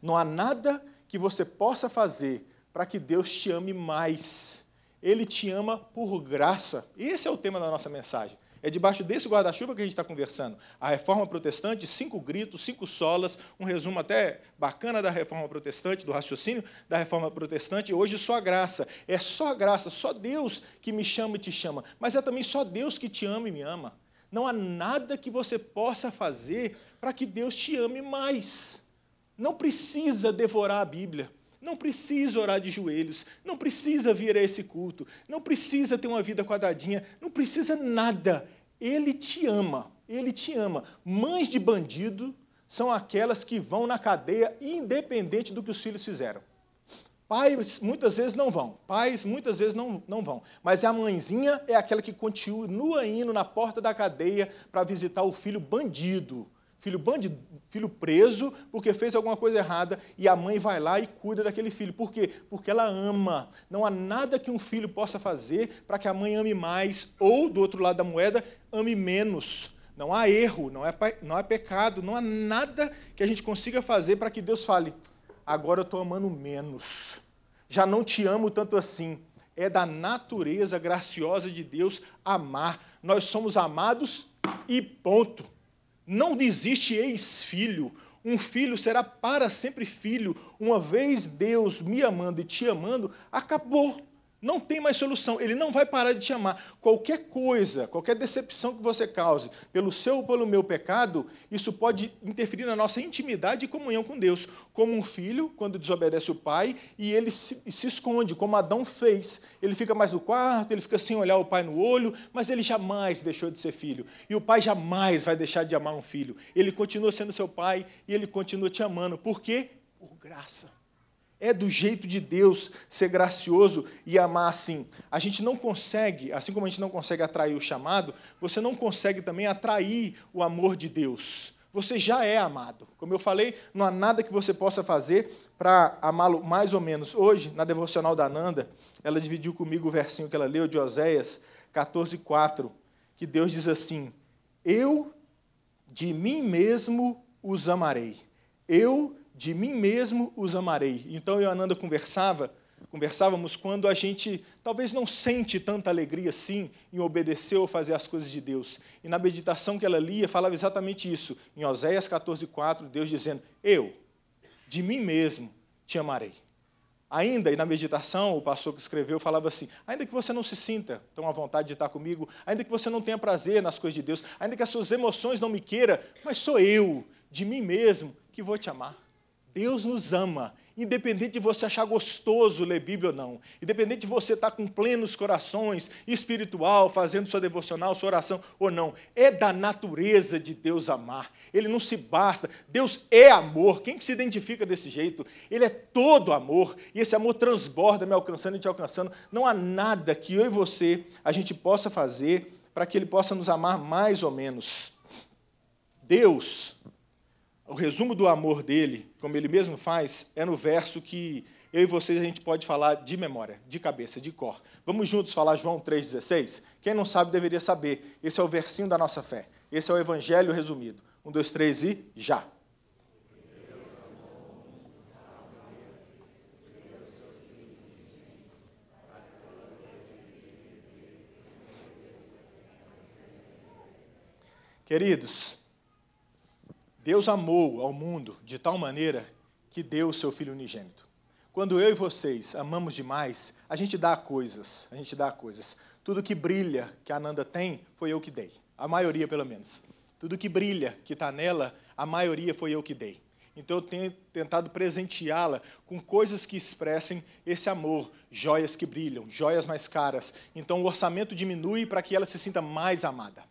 Não há nada que você possa fazer para que Deus te ame mais. Ele te ama por graça. Esse é o tema da nossa mensagem. É debaixo desse guarda-chuva que a gente está conversando. A reforma protestante, cinco gritos, cinco solas, um resumo até bacana da reforma protestante, do raciocínio da reforma protestante. Hoje só a graça. É só a graça, só Deus que me chama e te chama. Mas é também só Deus que te ama e me ama. Não há nada que você possa fazer para que Deus te ame mais. Não precisa devorar a Bíblia. Não precisa orar de joelhos, não precisa vir a esse culto, não precisa ter uma vida quadradinha, não precisa nada. Ele te ama, ele te ama. Mães de bandido são aquelas que vão na cadeia independente do que os filhos fizeram. Pais muitas vezes não vão, pais muitas vezes não, não vão, mas a mãezinha é aquela que continua indo na porta da cadeia para visitar o filho bandido filho bandido, filho preso porque fez alguma coisa errada e a mãe vai lá e cuida daquele filho. Por quê? Porque ela ama. Não há nada que um filho possa fazer para que a mãe ame mais ou, do outro lado da moeda, ame menos. Não há erro, não é, não é pecado, não há nada que a gente consiga fazer para que Deus fale: agora eu estou amando menos, já não te amo tanto assim. É da natureza graciosa de Deus amar. Nós somos amados e ponto. Não desiste, ex filho. Um filho será para sempre filho. Uma vez Deus me amando e te amando, acabou. Não tem mais solução, ele não vai parar de te amar. Qualquer coisa, qualquer decepção que você cause pelo seu ou pelo meu pecado, isso pode interferir na nossa intimidade e comunhão com Deus. Como um filho, quando desobedece o pai e ele se, se esconde, como Adão fez. Ele fica mais no quarto, ele fica sem olhar o pai no olho, mas ele jamais deixou de ser filho. E o pai jamais vai deixar de amar um filho. Ele continua sendo seu pai e ele continua te amando. Por quê? Por graça. É do jeito de Deus ser gracioso e amar assim. A gente não consegue, assim como a gente não consegue atrair o chamado, você não consegue também atrair o amor de Deus. Você já é amado. Como eu falei, não há nada que você possa fazer para amá-lo mais ou menos. Hoje, na devocional da Nanda, ela dividiu comigo o versinho que ela leu de Oséias 14:4, que Deus diz assim: Eu de mim mesmo os amarei. Eu de mim mesmo os amarei. Então eu e a Ananda conversava, conversávamos quando a gente talvez não sente tanta alegria assim em obedecer ou fazer as coisas de Deus. E na meditação que ela lia, falava exatamente isso. Em Oséias 14:4, Deus dizendo: "Eu de mim mesmo te amarei". Ainda, e na meditação, o pastor que escreveu falava assim: ainda que você não se sinta tão à vontade de estar comigo, ainda que você não tenha prazer nas coisas de Deus, ainda que as suas emoções não me queiram, mas sou eu, de mim mesmo, que vou te amar. Deus nos ama, independente de você achar gostoso ler Bíblia ou não, independente de você estar tá com plenos corações, espiritual, fazendo sua devocional, sua oração ou não, é da natureza de Deus amar. Ele não se basta. Deus é amor. Quem que se identifica desse jeito? Ele é todo amor, e esse amor transborda, me alcançando e te alcançando. Não há nada que eu e você a gente possa fazer para que ele possa nos amar mais ou menos. Deus o resumo do amor dele, como ele mesmo faz, é no verso que eu e vocês a gente pode falar de memória, de cabeça, de cor. Vamos juntos falar João 3,16? Quem não sabe deveria saber. Esse é o versinho da nossa fé. Esse é o evangelho resumido. Um, dois, três e já. Queridos, Deus amou ao mundo de tal maneira que deu o seu Filho unigênito. Quando eu e vocês amamos demais, a gente dá coisas, a gente dá coisas. Tudo que brilha que a Ananda tem, foi eu que dei. A maioria, pelo menos. Tudo que brilha que está nela, a maioria foi eu que dei. Então eu tenho tentado presenteá-la com coisas que expressem esse amor, joias que brilham, joias mais caras. Então o orçamento diminui para que ela se sinta mais amada.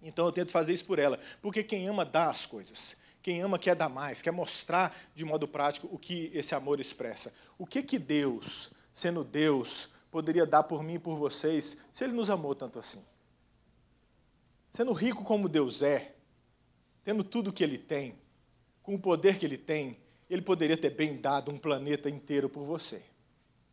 Então eu tento fazer isso por ela. Porque quem ama dá as coisas. Quem ama quer dar mais, quer mostrar de modo prático o que esse amor expressa. O que que Deus, sendo Deus, poderia dar por mim e por vocês se ele nos amou tanto assim? Sendo rico como Deus é, tendo tudo que ele tem, com o poder que ele tem, ele poderia ter bem dado um planeta inteiro por você.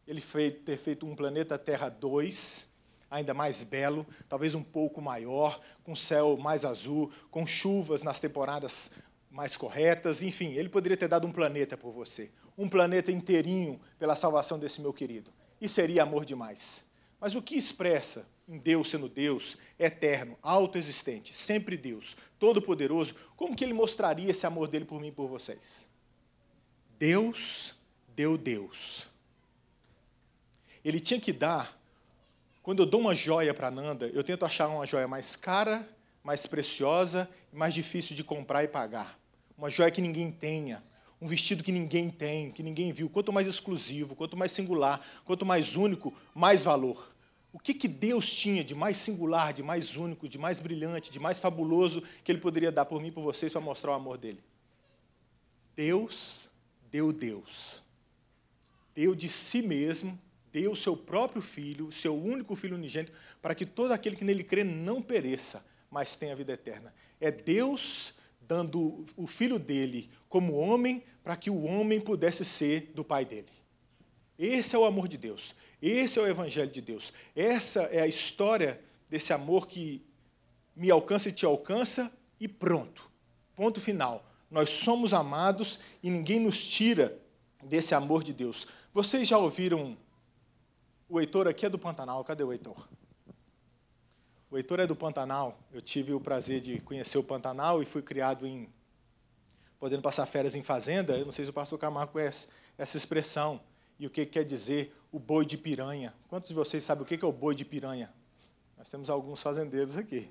Ele ter feito um planeta Terra 2 ainda mais belo, talvez um pouco maior, com céu mais azul, com chuvas nas temporadas mais corretas, enfim, ele poderia ter dado um planeta por você, um planeta inteirinho pela salvação desse meu querido. E seria amor demais. Mas o que expressa em Deus sendo Deus, eterno, autoexistente, sempre Deus, todo-poderoso, como que ele mostraria esse amor dele por mim e por vocês? Deus deu Deus. Ele tinha que dar quando eu dou uma joia para Nanda, eu tento achar uma joia mais cara, mais preciosa, mais difícil de comprar e pagar. Uma joia que ninguém tenha, um vestido que ninguém tem, que ninguém viu. Quanto mais exclusivo, quanto mais singular, quanto mais único, mais valor. O que, que Deus tinha de mais singular, de mais único, de mais brilhante, de mais fabuloso que Ele poderia dar por mim e por vocês para mostrar o amor dele? Deus deu Deus. Deu de si mesmo deu seu próprio filho, seu único filho unigênito, para que todo aquele que nele crê não pereça, mas tenha a vida eterna. É Deus dando o filho dele como homem para que o homem pudesse ser do pai dele. Esse é o amor de Deus. Esse é o evangelho de Deus. Essa é a história desse amor que me alcança e te alcança e pronto. Ponto final. Nós somos amados e ninguém nos tira desse amor de Deus. Vocês já ouviram o Heitor aqui é do Pantanal, cadê o Heitor? O Heitor é do Pantanal. Eu tive o prazer de conhecer o Pantanal e fui criado em. podendo passar férias em fazenda. Eu não sei se o pastor Camargo conhece essa expressão. E o que quer dizer o boi de piranha? Quantos de vocês sabem o que é o boi de piranha? Nós temos alguns fazendeiros aqui.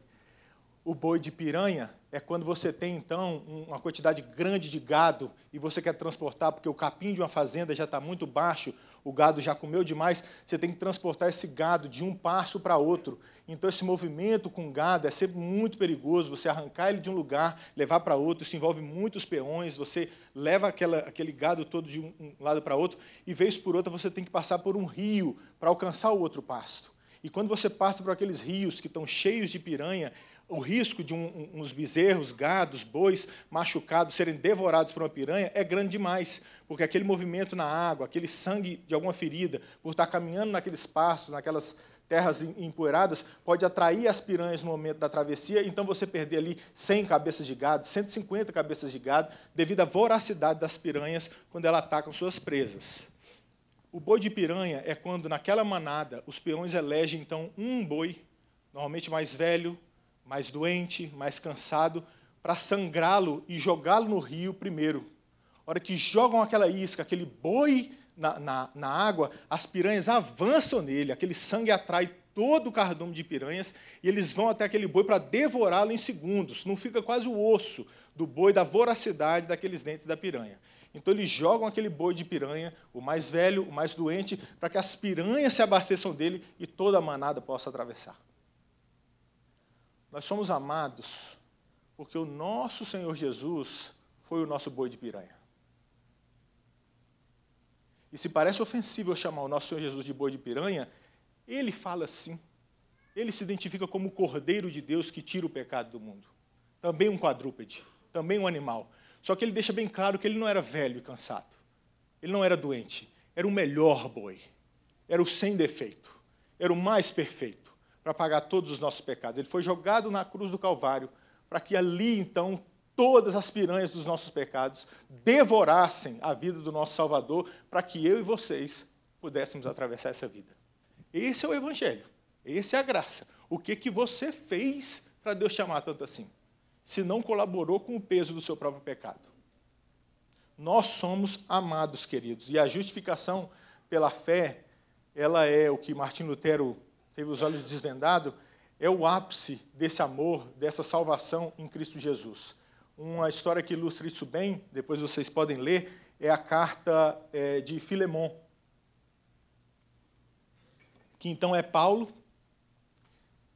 O boi de piranha é quando você tem, então, uma quantidade grande de gado e você quer transportar porque o capim de uma fazenda já está muito baixo o gado já comeu demais, você tem que transportar esse gado de um passo para outro. Então, esse movimento com gado é sempre muito perigoso. Você arrancar ele de um lugar, levar para outro, isso envolve muitos peões. Você leva aquela, aquele gado todo de um, um lado para outro e, vez por outra, você tem que passar por um rio para alcançar o outro pasto. E quando você passa por aqueles rios que estão cheios de piranha, o risco de um, uns bezerros, gados, bois machucados serem devorados por uma piranha é grande demais, porque aquele movimento na água, aquele sangue de alguma ferida, por estar caminhando naqueles passos, naquelas terras empoeiradas, pode atrair as piranhas no momento da travessia, então você perder ali 100 cabeças de gado, 150 cabeças de gado, devido à voracidade das piranhas quando elas atacam suas presas. O boi de piranha é quando, naquela manada, os peões elegem, então, um boi, normalmente mais velho, mais doente, mais cansado, para sangrá-lo e jogá-lo no rio primeiro. A hora que jogam aquela isca, aquele boi na, na, na, água, as piranhas avançam nele, aquele sangue atrai todo o cardume de piranhas e eles vão até aquele boi para devorá-lo em segundos. Não fica quase o osso do boi, da voracidade daqueles dentes da piranha. Então eles jogam aquele boi de piranha, o mais velho, o mais doente, para que as piranhas se abasteçam dele e toda a manada possa atravessar. Nós somos amados porque o nosso Senhor Jesus foi o nosso boi de piranha. E se parece ofensivo eu chamar o nosso Senhor Jesus de boi de piranha, ele fala assim. Ele se identifica como o Cordeiro de Deus que tira o pecado do mundo. Também um quadrúpede, também um animal. Só que ele deixa bem claro que ele não era velho e cansado. Ele não era doente. Era o melhor boi. Era o sem defeito. Era o mais perfeito para pagar todos os nossos pecados. Ele foi jogado na cruz do Calvário para que ali, então, todas as piranhas dos nossos pecados devorassem a vida do nosso Salvador, para que eu e vocês pudéssemos atravessar essa vida. Esse é o Evangelho, essa é a graça. O que, que você fez para Deus te amar tanto assim? Se não colaborou com o peso do seu próprio pecado. Nós somos amados, queridos, e a justificação pela fé, ela é o que Martim Lutero teve os olhos desvendados, é o ápice desse amor, dessa salvação em Cristo Jesus. Uma história que ilustra isso bem, depois vocês podem ler, é a carta é, de Filemon, que então é Paulo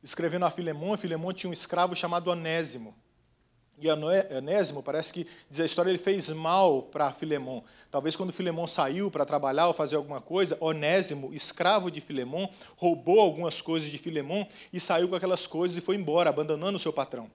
escrevendo a Filemon. Filemon tinha um escravo chamado Onésimo e Enésimo, parece que diz a história, ele fez mal para Filemon. Talvez quando Filemon saiu para trabalhar ou fazer alguma coisa, Onésimo, escravo de Filemon, roubou algumas coisas de Filemon e saiu com aquelas coisas e foi embora, abandonando o seu patrão.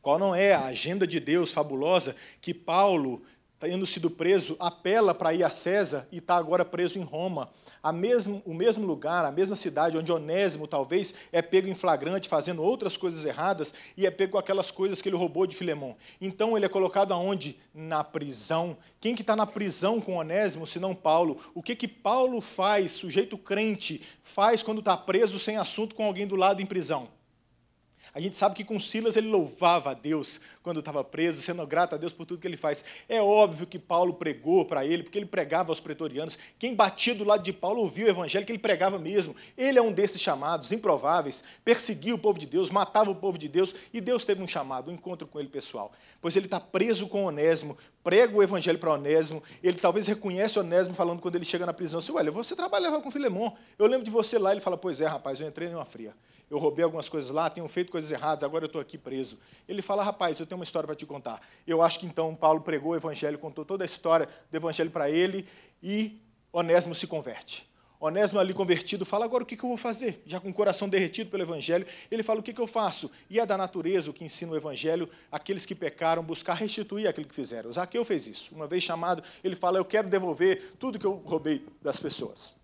Qual não é a agenda de Deus fabulosa que Paulo tendo sido preso, apela para ir a César e está agora preso em Roma. Mesmo, o mesmo lugar, a mesma cidade onde Onésimo, talvez, é pego em flagrante, fazendo outras coisas erradas, e é pego com aquelas coisas que ele roubou de Filemon. Então ele é colocado aonde? Na prisão. Quem que está na prisão com Onésimo, senão Paulo? O que que Paulo faz, sujeito crente, faz quando está preso sem assunto com alguém do lado em prisão? A gente sabe que com Silas ele louvava a Deus quando estava preso, sendo grato a Deus por tudo que ele faz. É óbvio que Paulo pregou para ele, porque ele pregava aos pretorianos. Quem batia do lado de Paulo ouviu o evangelho que ele pregava mesmo. Ele é um desses chamados improváveis, perseguia o povo de Deus, matava o povo de Deus, e Deus teve um chamado, um encontro com ele pessoal. Pois ele está preso com Onésimo, prega o evangelho para Onésimo, ele talvez reconhece Onésimo falando quando ele chega na prisão, assim, olha, você trabalhava com Filemon, eu lembro de você lá, ele fala, pois é, rapaz, eu entrei em uma fria eu roubei algumas coisas lá, tenho feito coisas erradas, agora eu estou aqui preso. Ele fala, rapaz, eu tenho uma história para te contar. Eu acho que então Paulo pregou o evangelho, contou toda a história do evangelho para ele e Onésimo se converte. Onésimo ali convertido fala, agora o que, eu vou fazer? Já com o coração derretido pelo Evangelho, ele fala, o que, eu faço? E é da natureza o que ensina o Evangelho, aqueles que pecaram, buscar restituir aquilo que fizeram. O Zaqueu fez isso. Uma vez chamado, ele fala, eu quero devolver tudo que eu roubei das pessoas.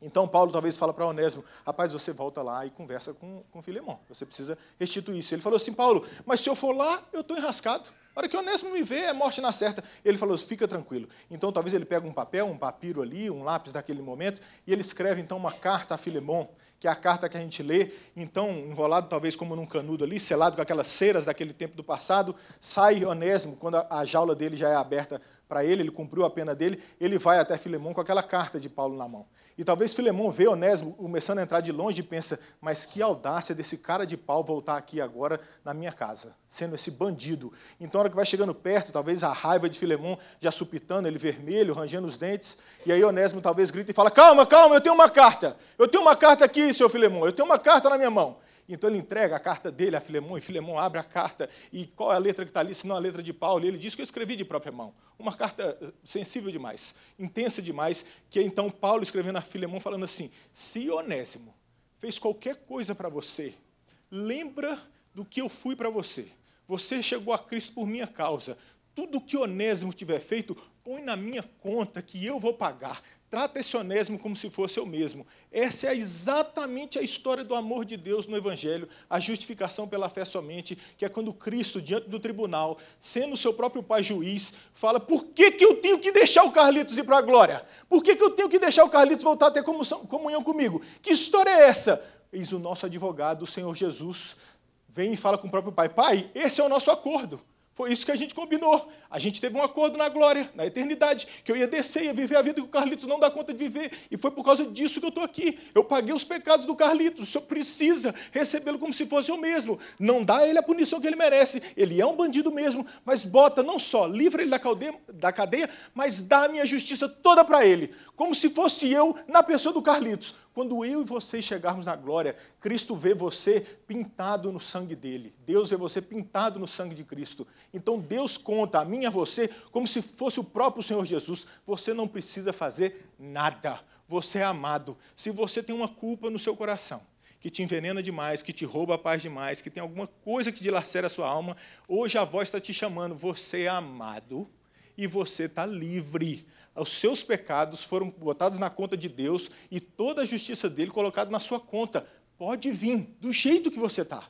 Então Paulo talvez fala para Onésimo, rapaz, você volta lá e conversa com, com Filemão, você precisa restituir isso. Ele falou assim, Paulo, mas se eu for lá, eu estou enrascado. A hora que Onésimo me vê, é morte na certa. Ele falou, fica tranquilo. Então talvez ele pega um papel, um papiro ali, um lápis daquele momento, e ele escreve então uma carta a Filemão, que é a carta que a gente lê, então, enrolado talvez como num canudo ali, selado com aquelas ceras daquele tempo do passado, sai Onésimo, quando a, a jaula dele já é aberta para ele, ele cumpriu a pena dele, ele vai até Filemão com aquela carta de Paulo na mão. E talvez Filemão vê Onésimo começando a entrar de longe e pensa: mas que audácia desse cara de pau voltar aqui agora na minha casa, sendo esse bandido. Então, na hora que vai chegando perto, talvez a raiva de Filemão já supitando, ele vermelho, rangendo os dentes, e aí Onésimo talvez grita e fala: calma, calma, eu tenho uma carta, eu tenho uma carta aqui, seu Filemão, eu tenho uma carta na minha mão. Então ele entrega a carta dele a Filemão, e Filemão abre a carta, e qual é a letra que está ali, se não a letra de Paulo? E ele diz que eu escrevi de própria mão. Uma carta eh, sensível demais, intensa demais, que é então Paulo escrevendo a Filemão falando assim: se Onésimo fez qualquer coisa para você, lembra do que eu fui para você. Você chegou a Cristo por minha causa. Tudo que Onésimo tiver feito, põe na minha conta que eu vou pagar. Trata esse onésimo como se fosse eu mesmo. Essa é exatamente a história do amor de Deus no Evangelho, a justificação pela fé somente, que é quando Cristo, diante do tribunal, sendo seu próprio pai juiz, fala: por que, que eu tenho que deixar o Carlitos ir para a glória? Por que, que eu tenho que deixar o Carlitos voltar a ter comunhão comigo? Que história é essa? Eis o nosso advogado, o Senhor Jesus, vem e fala com o próprio pai: Pai, esse é o nosso acordo. Foi isso que a gente combinou. A gente teve um acordo na glória, na eternidade, que eu ia descer, ia viver a vida que o Carlitos não dá conta de viver. E foi por causa disso que eu estou aqui. Eu paguei os pecados do Carlitos. O senhor precisa recebê-lo como se fosse eu mesmo. Não dá a ele a punição que ele merece. Ele é um bandido mesmo, mas bota não só, livra ele da cadeia, da cadeia mas dá a minha justiça toda para ele como se fosse eu na pessoa do Carlitos. Quando eu e você chegarmos na glória, Cristo vê você pintado no sangue dele. Deus vê você pintado no sangue de Cristo. Então Deus conta a mim e a você como se fosse o próprio Senhor Jesus. Você não precisa fazer nada. Você é amado. Se você tem uma culpa no seu coração, que te envenena demais, que te rouba a paz demais, que tem alguma coisa que dilacera a sua alma, hoje a voz está te chamando. Você é amado e você está livre os seus pecados foram botados na conta de Deus e toda a justiça dele colocada na sua conta. Pode vir, do jeito que você está.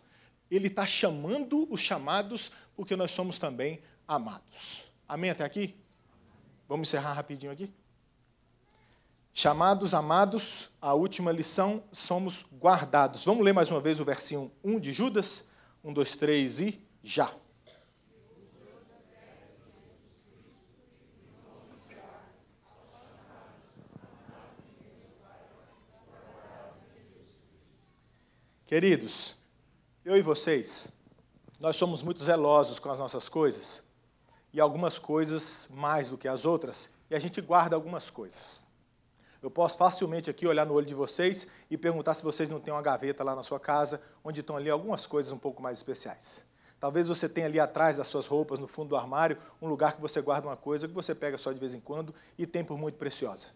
Ele está chamando os chamados, porque nós somos também amados. Amém até aqui? Vamos encerrar rapidinho aqui? Chamados, amados, a última lição, somos guardados. Vamos ler mais uma vez o versinho 1 de Judas? 1, 2, 3 e já. Queridos, eu e vocês, nós somos muito zelosos com as nossas coisas, e algumas coisas mais do que as outras, e a gente guarda algumas coisas. Eu posso facilmente aqui olhar no olho de vocês e perguntar se vocês não têm uma gaveta lá na sua casa, onde estão ali algumas coisas um pouco mais especiais. Talvez você tenha ali atrás das suas roupas, no fundo do armário, um lugar que você guarda uma coisa que você pega só de vez em quando e tem por muito preciosa.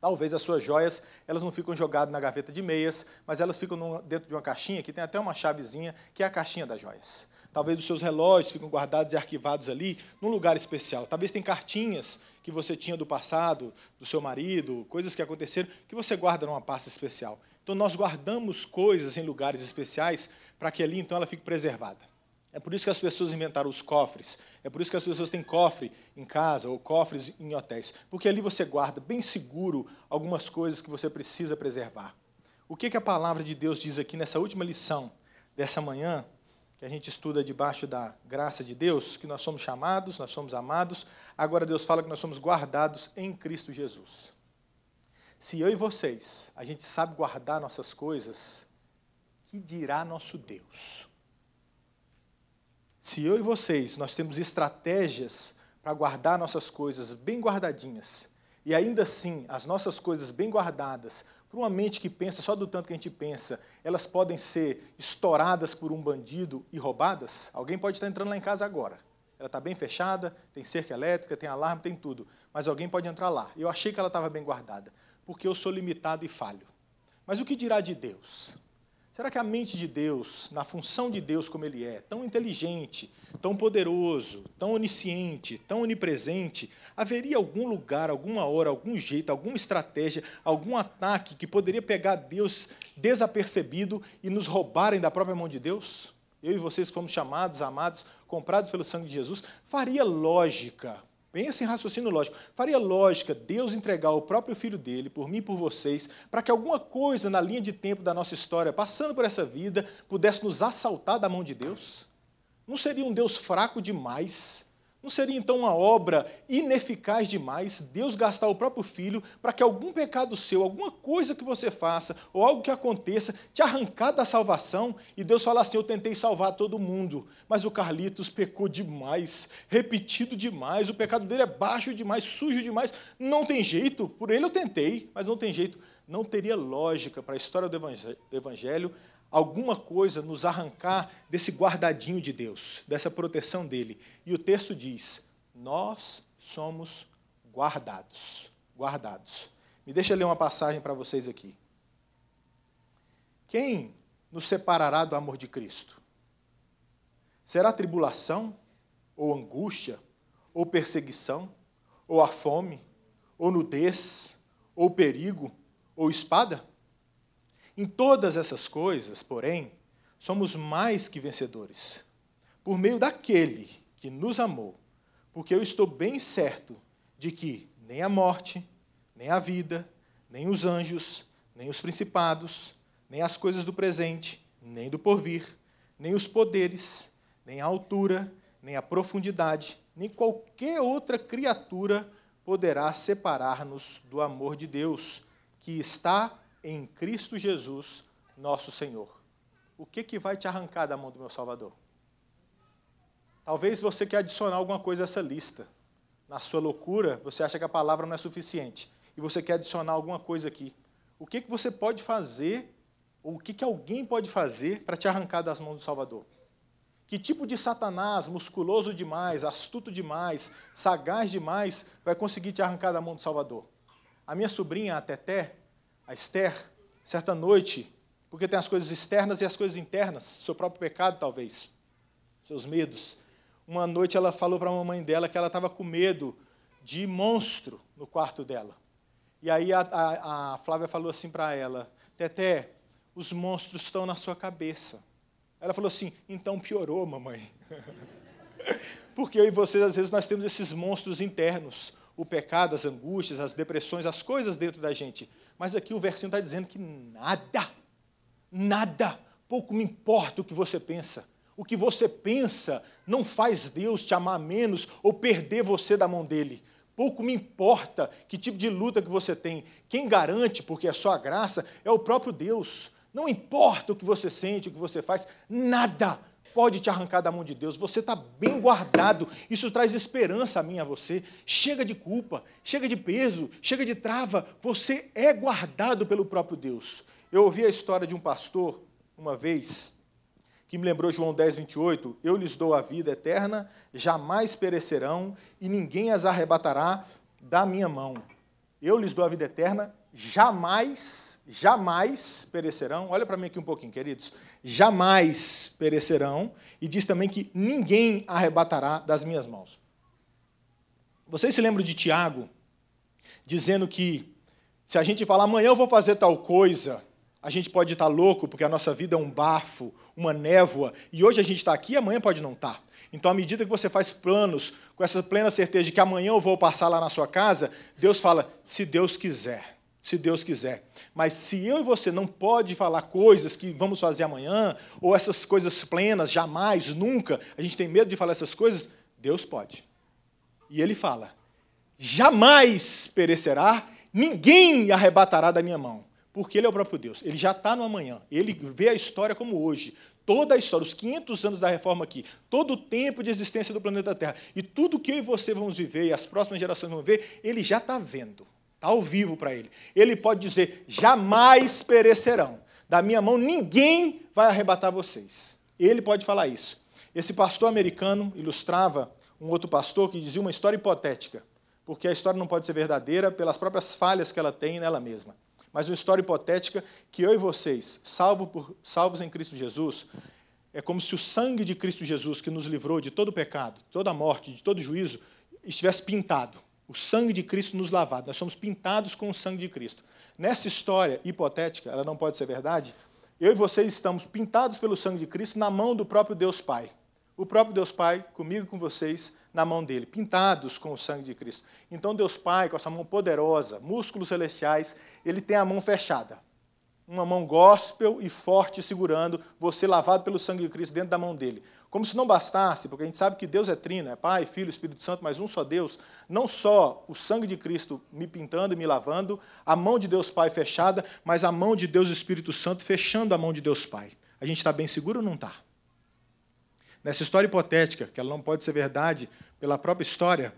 Talvez as suas joias, elas não ficam jogadas na gaveta de meias, mas elas ficam dentro de uma caixinha que tem até uma chavezinha, que é a caixinha das joias. Talvez os seus relógios ficam guardados e arquivados ali num lugar especial. Talvez tem cartinhas que você tinha do passado, do seu marido, coisas que aconteceram, que você guarda numa pasta especial. Então nós guardamos coisas em lugares especiais para que ali então ela fique preservada. É por isso que as pessoas inventaram os cofres. É por isso que as pessoas têm cofre em casa ou cofres em hotéis. Porque ali você guarda bem seguro algumas coisas que você precisa preservar. O que, que a palavra de Deus diz aqui nessa última lição dessa manhã, que a gente estuda debaixo da graça de Deus, que nós somos chamados, nós somos amados. Agora Deus fala que nós somos guardados em Cristo Jesus. Se eu e vocês, a gente sabe guardar nossas coisas, que dirá nosso Deus? Se eu e vocês, nós temos estratégias para guardar nossas coisas bem guardadinhas, e ainda assim, as nossas coisas bem guardadas, para uma mente que pensa só do tanto que a gente pensa, elas podem ser estouradas por um bandido e roubadas? Alguém pode estar entrando lá em casa agora. Ela está bem fechada, tem cerca elétrica, tem alarme, tem tudo. Mas alguém pode entrar lá. Eu achei que ela estava bem guardada, porque eu sou limitado e falho. Mas o que dirá de Deus? Será que a mente de Deus, na função de Deus como Ele é, tão inteligente, tão poderoso, tão onisciente, tão onipresente, haveria algum lugar, alguma hora, algum jeito, alguma estratégia, algum ataque que poderia pegar Deus desapercebido e nos roubarem da própria mão de Deus? Eu e vocês fomos chamados, amados, comprados pelo sangue de Jesus. Faria lógica Pense em raciocínio lógico. Faria lógica Deus entregar o próprio filho dele, por mim e por vocês, para que alguma coisa na linha de tempo da nossa história, passando por essa vida, pudesse nos assaltar da mão de Deus? Não seria um Deus fraco demais não seria então uma obra ineficaz demais Deus gastar o próprio filho para que algum pecado seu, alguma coisa que você faça ou algo que aconteça te arrancar da salvação e Deus falar assim: Eu tentei salvar todo mundo, mas o Carlitos pecou demais, repetido demais, o pecado dele é baixo demais, sujo demais, não tem jeito, por ele eu tentei, mas não tem jeito. Não teria lógica para a história do Evangelho alguma coisa nos arrancar desse guardadinho de Deus, dessa proteção dele. E o texto diz: Nós somos guardados. Guardados. Me deixa ler uma passagem para vocês aqui. Quem nos separará do amor de Cristo? Será tribulação, ou angústia, ou perseguição, ou a fome, ou nudez, ou perigo, ou espada? Em todas essas coisas, porém, somos mais que vencedores, por meio daquele que nos amou, porque eu estou bem certo de que nem a morte, nem a vida, nem os anjos, nem os principados, nem as coisas do presente, nem do porvir, nem os poderes, nem a altura, nem a profundidade, nem qualquer outra criatura poderá separar-nos do amor de Deus que está em Cristo Jesus, nosso Senhor. O que, que vai te arrancar da mão do meu Salvador? Talvez você queira adicionar alguma coisa a essa lista. Na sua loucura, você acha que a palavra não é suficiente. E você quer adicionar alguma coisa aqui. O que, que você pode fazer, ou o que, que alguém pode fazer para te arrancar das mãos do Salvador? Que tipo de Satanás, musculoso demais, astuto demais, sagaz demais, vai conseguir te arrancar da mão do Salvador? A minha sobrinha, a Teté, a Esther, certa noite, porque tem as coisas externas e as coisas internas, seu próprio pecado, talvez, seus medos. Uma noite ela falou para a mamãe dela que ela estava com medo de monstro no quarto dela. E aí a, a, a Flávia falou assim para ela: Teté, os monstros estão na sua cabeça. Ela falou assim: então piorou, mamãe. Porque eu e vocês, às vezes, nós temos esses monstros internos: o pecado, as angústias, as depressões, as coisas dentro da gente. Mas aqui o versinho está dizendo que nada, nada, pouco me importa o que você pensa. O que você pensa não faz Deus te amar menos ou perder você da mão dele. Pouco me importa que tipo de luta que você tem. Quem garante, porque é só a graça, é o próprio Deus. Não importa o que você sente, o que você faz, nada pode te arrancar da mão de Deus. Você está bem guardado. Isso traz esperança a mim, a você. Chega de culpa, chega de peso, chega de trava. Você é guardado pelo próprio Deus. Eu ouvi a história de um pastor, uma vez, que me lembrou João 10, 28. Eu lhes dou a vida eterna, jamais perecerão e ninguém as arrebatará da minha mão. Eu lhes dou a vida eterna, jamais, jamais perecerão. Olha para mim aqui um pouquinho, queridos jamais perecerão, e diz também que ninguém arrebatará das minhas mãos. Vocês se lembram de Tiago dizendo que se a gente falar amanhã eu vou fazer tal coisa, a gente pode estar louco porque a nossa vida é um bafo, uma névoa, e hoje a gente está aqui e amanhã pode não estar. Então, à medida que você faz planos com essa plena certeza de que amanhã eu vou passar lá na sua casa, Deus fala: se Deus quiser se Deus quiser. Mas se eu e você não pode falar coisas que vamos fazer amanhã, ou essas coisas plenas, jamais, nunca, a gente tem medo de falar essas coisas, Deus pode. E ele fala: jamais perecerá, ninguém arrebatará da minha mão. Porque ele é o próprio Deus, ele já está no amanhã, ele vê a história como hoje, toda a história, os 500 anos da reforma aqui, todo o tempo de existência do planeta Terra, e tudo que eu e você vamos viver, e as próximas gerações vão ver, ele já está vendo. Está ao vivo para ele. Ele pode dizer: jamais perecerão. Da minha mão ninguém vai arrebatar vocês. Ele pode falar isso. Esse pastor americano ilustrava um outro pastor que dizia uma história hipotética, porque a história não pode ser verdadeira pelas próprias falhas que ela tem nela mesma. Mas uma história hipotética que eu e vocês, salvo por, salvos em Cristo Jesus, é como se o sangue de Cristo Jesus, que nos livrou de todo o pecado, toda a morte, de todo o juízo, estivesse pintado. O sangue de Cristo nos lavado. Nós somos pintados com o sangue de Cristo. Nessa história hipotética, ela não pode ser verdade, eu e vocês estamos pintados pelo sangue de Cristo na mão do próprio Deus Pai. O próprio Deus Pai, comigo e com vocês, na mão dele, pintados com o sangue de Cristo. Então, Deus Pai, com essa mão poderosa, músculos celestiais, ele tem a mão fechada. Uma mão gospel e forte segurando você, lavado pelo sangue de Cristo, dentro da mão dele. Como se não bastasse, porque a gente sabe que Deus é trino, é Pai, Filho, Espírito Santo, mas um só Deus, não só o sangue de Cristo me pintando e me lavando, a mão de Deus Pai fechada, mas a mão de Deus Espírito Santo fechando a mão de Deus Pai. A gente está bem seguro ou não está? Nessa história hipotética, que ela não pode ser verdade pela própria história,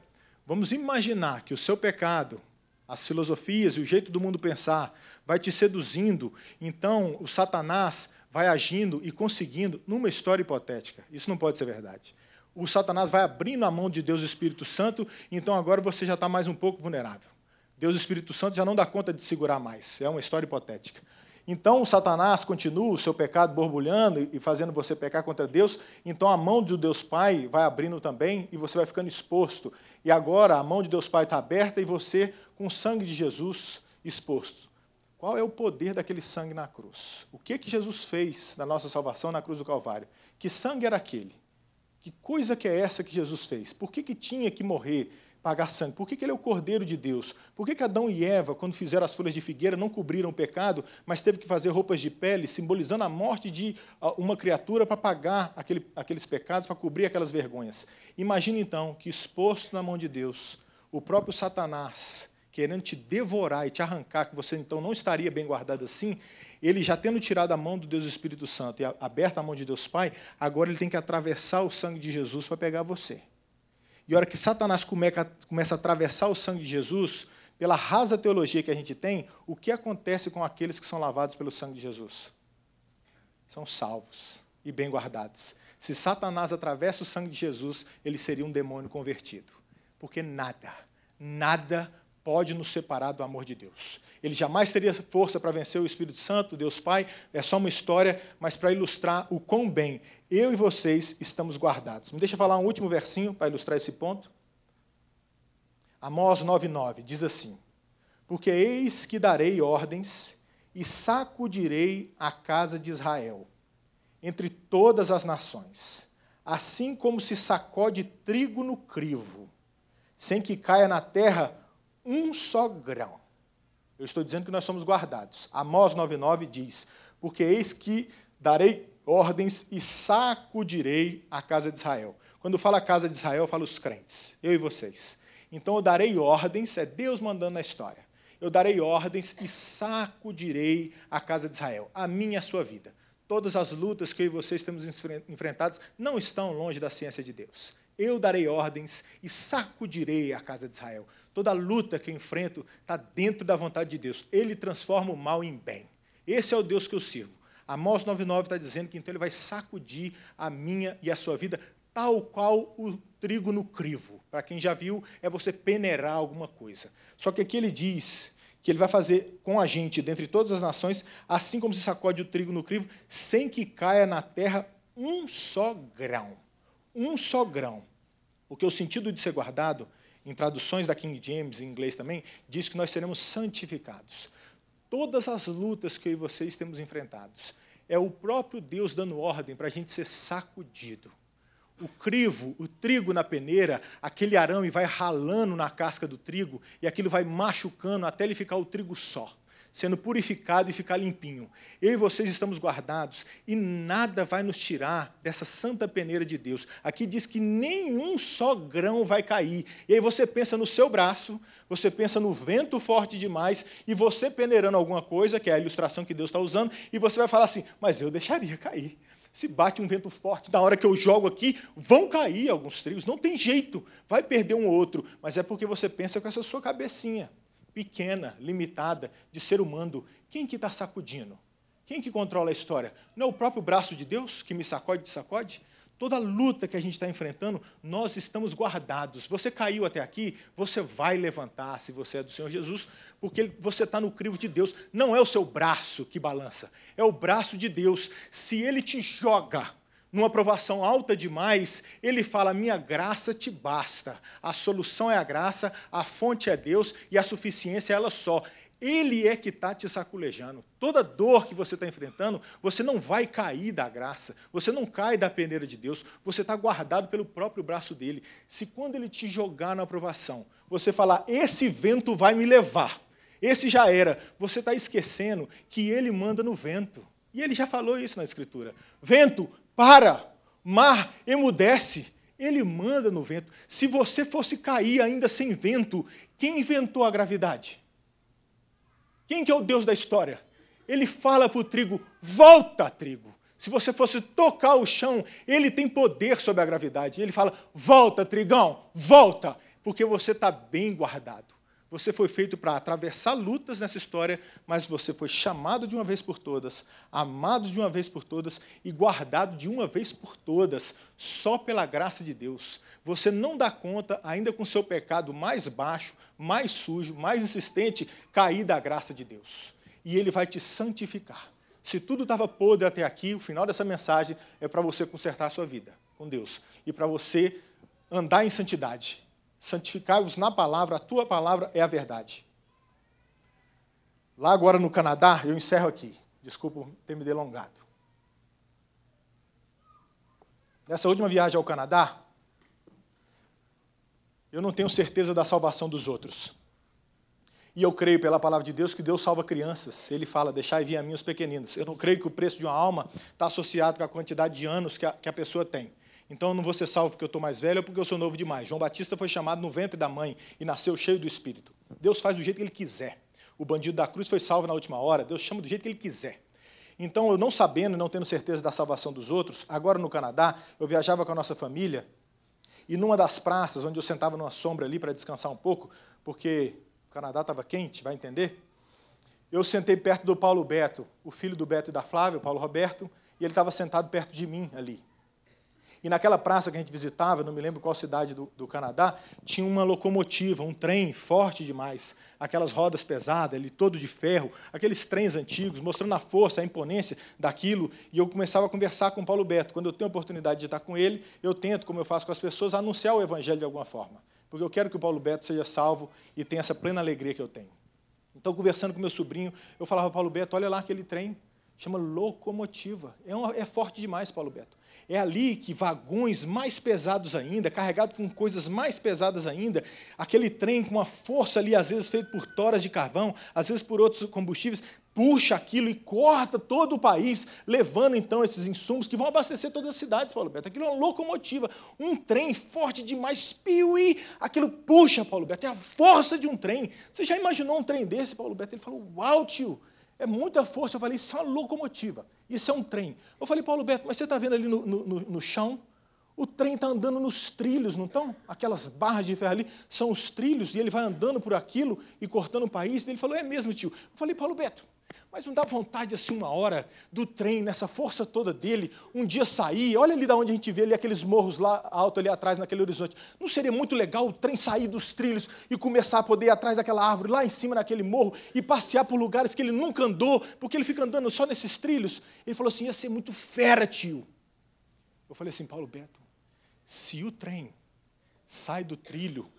vamos imaginar que o seu pecado, as filosofias e o jeito do mundo pensar vai te seduzindo, então o Satanás vai agindo e conseguindo numa história hipotética. Isso não pode ser verdade. O Satanás vai abrindo a mão de Deus e Espírito Santo, então agora você já está mais um pouco vulnerável. Deus e Espírito Santo já não dá conta de segurar mais. É uma história hipotética. Então o Satanás continua o seu pecado borbulhando e fazendo você pecar contra Deus. Então a mão de Deus Pai vai abrindo também e você vai ficando exposto. E agora a mão de Deus Pai está aberta e você, com o sangue de Jesus, exposto. Qual é o poder daquele sangue na cruz? O que é que Jesus fez na nossa salvação na cruz do Calvário? Que sangue era aquele? Que coisa que é essa que Jesus fez? Por que, que tinha que morrer, pagar sangue? Por que, que ele é o Cordeiro de Deus? Por que, que Adão e Eva, quando fizeram as folhas de figueira, não cobriram o pecado, mas teve que fazer roupas de pele, simbolizando a morte de ah, uma criatura para pagar aquele, aqueles pecados, para cobrir aquelas vergonhas? Imagina então que, exposto na mão de Deus, o próprio Satanás querendo te devorar e te arrancar, que você então não estaria bem guardado assim, ele já tendo tirado a mão do Deus do Espírito Santo e aberta a mão de Deus Pai, agora ele tem que atravessar o sangue de Jesus para pegar você. E a hora que Satanás começa a atravessar o sangue de Jesus, pela rasa teologia que a gente tem, o que acontece com aqueles que são lavados pelo sangue de Jesus? São salvos e bem guardados. Se Satanás atravessa o sangue de Jesus, ele seria um demônio convertido. Porque nada, nada pode nos separar do amor de Deus. Ele jamais teria força para vencer o Espírito Santo, Deus Pai, é só uma história, mas para ilustrar o quão bem eu e vocês estamos guardados. Me deixa falar um último versinho para ilustrar esse ponto. Amós 9,9 diz assim: Porque eis que darei ordens e sacudirei a casa de Israel entre todas as nações, assim como se sacode trigo no crivo, sem que caia na terra um só grão. Eu estou dizendo que nós somos guardados. Amós 9,9 diz: Porque eis que darei ordens e sacudirei a casa de Israel. Quando fala casa de Israel, fala os crentes, eu e vocês. Então eu darei ordens, é Deus mandando na história. Eu darei ordens e sacudirei a casa de Israel, a minha e a sua vida. Todas as lutas que eu e vocês temos enfrentados não estão longe da ciência de Deus. Eu darei ordens e sacudirei a casa de Israel toda luta que eu enfrento está dentro da vontade de Deus. Ele transforma o mal em bem. Esse é o Deus que eu sirvo. Amós 9,9 está dizendo que então ele vai sacudir a minha e a sua vida, tal qual o trigo no crivo. Para quem já viu, é você peneirar alguma coisa. Só que aqui ele diz que ele vai fazer com a gente, dentre todas as nações, assim como se sacode o trigo no crivo, sem que caia na terra um só grão. Um só grão. Porque o sentido de ser guardado em traduções da King James, em inglês também, diz que nós seremos santificados. Todas as lutas que eu e vocês temos enfrentados, é o próprio Deus dando ordem para a gente ser sacudido. O crivo, o trigo na peneira, aquele arame vai ralando na casca do trigo e aquilo vai machucando até ele ficar o trigo só sendo purificado e ficar limpinho. Eu e vocês estamos guardados e nada vai nos tirar dessa santa peneira de Deus. Aqui diz que nenhum só grão vai cair. E aí você pensa no seu braço, você pensa no vento forte demais e você peneirando alguma coisa, que é a ilustração que Deus está usando, e você vai falar assim: Mas eu deixaria cair. Se bate um vento forte, na hora que eu jogo aqui, vão cair alguns trios, não tem jeito, vai perder um outro, mas é porque você pensa com essa sua cabecinha pequena, limitada, de ser humano, quem que está sacudindo? Quem que controla a história? Não é o próprio braço de Deus que me sacode, sacode? Toda luta que a gente está enfrentando, nós estamos guardados. Você caiu até aqui, você vai levantar se você é do Senhor Jesus, porque você está no crivo de Deus. Não é o seu braço que balança, é o braço de Deus. Se ele te joga numa aprovação alta demais, ele fala: Minha graça te basta. A solução é a graça, a fonte é Deus e a suficiência é ela só. Ele é que está te saculejando. Toda dor que você está enfrentando, você não vai cair da graça, você não cai da peneira de Deus, você está guardado pelo próprio braço dele. Se quando ele te jogar na aprovação, você falar: Esse vento vai me levar, esse já era, você está esquecendo que ele manda no vento. E ele já falou isso na Escritura: Vento, para, mar, emudece. Ele manda no vento. Se você fosse cair ainda sem vento, quem inventou a gravidade? Quem que é o Deus da história? Ele fala para o trigo: volta, trigo. Se você fosse tocar o chão, ele tem poder sobre a gravidade. Ele fala: volta, trigão, volta, porque você está bem guardado. Você foi feito para atravessar lutas nessa história, mas você foi chamado de uma vez por todas, amado de uma vez por todas e guardado de uma vez por todas, só pela graça de Deus. Você não dá conta, ainda com seu pecado mais baixo, mais sujo, mais insistente, cair da graça de Deus. E Ele vai te santificar. Se tudo estava podre até aqui, o final dessa mensagem é para você consertar a sua vida com Deus e para você andar em santidade santificai-vos na palavra, a tua palavra é a verdade. Lá agora no Canadá, eu encerro aqui. Desculpa ter me delongado. Nessa última viagem ao Canadá, eu não tenho certeza da salvação dos outros. E eu creio pela palavra de Deus que Deus salva crianças. Ele fala: Deixai vir a mim os pequeninos. Eu não creio que o preço de uma alma está associado com a quantidade de anos que a, que a pessoa tem. Então eu não vou ser salvo porque eu estou mais velho ou porque eu sou novo demais. João Batista foi chamado no ventre da mãe e nasceu cheio do Espírito. Deus faz do jeito que ele quiser. O bandido da cruz foi salvo na última hora, Deus chama do jeito que ele quiser. Então, eu não sabendo, não tendo certeza da salvação dos outros, agora no Canadá, eu viajava com a nossa família e numa das praças, onde eu sentava numa sombra ali para descansar um pouco, porque o Canadá estava quente, vai entender? Eu sentei perto do Paulo Beto, o filho do Beto e da Flávia, o Paulo Roberto, e ele estava sentado perto de mim ali. E naquela praça que a gente visitava, não me lembro qual cidade do, do Canadá, tinha uma locomotiva, um trem forte demais, aquelas rodas pesadas, ele todo de ferro, aqueles trens antigos, mostrando a força, a imponência daquilo. E eu começava a conversar com o Paulo Beto. Quando eu tenho a oportunidade de estar com ele, eu tento, como eu faço com as pessoas, anunciar o evangelho de alguma forma. Porque eu quero que o Paulo Beto seja salvo e tenha essa plena alegria que eu tenho. Então, conversando com meu sobrinho, eu falava, Paulo Beto, olha lá aquele trem, chama locomotiva. É, uma, é forte demais, Paulo Beto. É ali que vagões mais pesados ainda, carregados com coisas mais pesadas ainda, aquele trem com uma força ali, às vezes feito por toras de carvão, às vezes por outros combustíveis, puxa aquilo e corta todo o país, levando então esses insumos que vão abastecer todas as cidades, Paulo Beto. Aquilo é uma locomotiva, um trem forte demais, piuí, aquilo puxa, Paulo Beto, é a força de um trem. Você já imaginou um trem desse, Paulo Beto? Ele falou, uau, tio, é muita força. Eu falei, isso é uma locomotiva, isso é um trem. Eu falei, Paulo Beto, mas você está vendo ali no, no, no chão? O trem está andando nos trilhos, não estão? Aquelas barras de ferro ali são os trilhos, e ele vai andando por aquilo e cortando o país. Ele falou, é mesmo, tio. Eu falei, Paulo Beto, mas não dá vontade, assim, uma hora do trem, nessa força toda dele, um dia sair, olha ali da onde a gente vê ali aqueles morros lá alto ali atrás, naquele horizonte. Não seria muito legal o trem sair dos trilhos e começar a poder ir atrás daquela árvore, lá em cima naquele morro, e passear por lugares que ele nunca andou, porque ele fica andando só nesses trilhos? Ele falou assim, ia ser muito fera, tio. Eu falei assim, Paulo Beto, se o trem sai do trilho,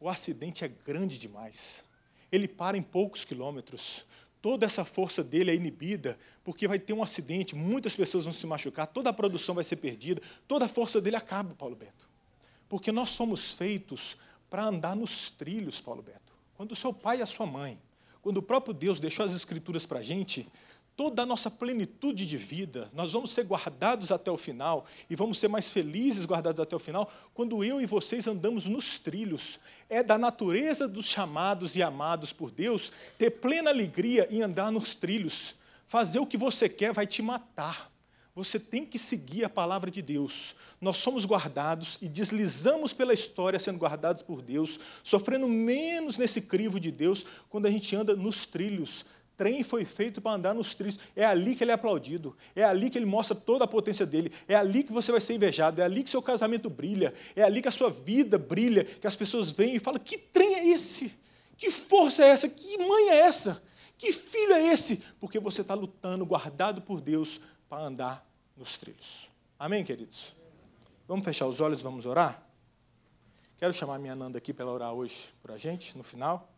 o acidente é grande demais. Ele para em poucos quilômetros toda essa força dele é inibida, porque vai ter um acidente, muitas pessoas vão se machucar, toda a produção vai ser perdida, toda a força dele acaba, Paulo Beto. Porque nós somos feitos para andar nos trilhos, Paulo Beto. Quando o seu pai e a sua mãe, quando o próprio Deus deixou as escrituras para a gente, toda a nossa plenitude de vida, nós vamos ser guardados até o final e vamos ser mais felizes guardados até o final quando eu e vocês andamos nos trilhos. É da natureza dos chamados e amados por Deus ter plena alegria em andar nos trilhos. Fazer o que você quer vai te matar. Você tem que seguir a palavra de Deus. Nós somos guardados e deslizamos pela história sendo guardados por Deus, sofrendo menos nesse crivo de Deus quando a gente anda nos trilhos, trem foi feito para andar nos trilhos. É ali que ele é aplaudido. É ali que ele mostra toda a potência dele. É ali que você vai ser invejado. É ali que seu casamento brilha. É ali que a sua vida brilha. Que as pessoas vêm e falam: que trem é esse? Que força é essa? Que mãe é essa? Que filho é esse? Porque você está lutando, guardado por Deus, para andar nos trilhos. Amém, queridos? Vamos fechar os olhos, vamos orar? Quero chamar minha Nanda aqui para ela orar hoje para a gente, no final.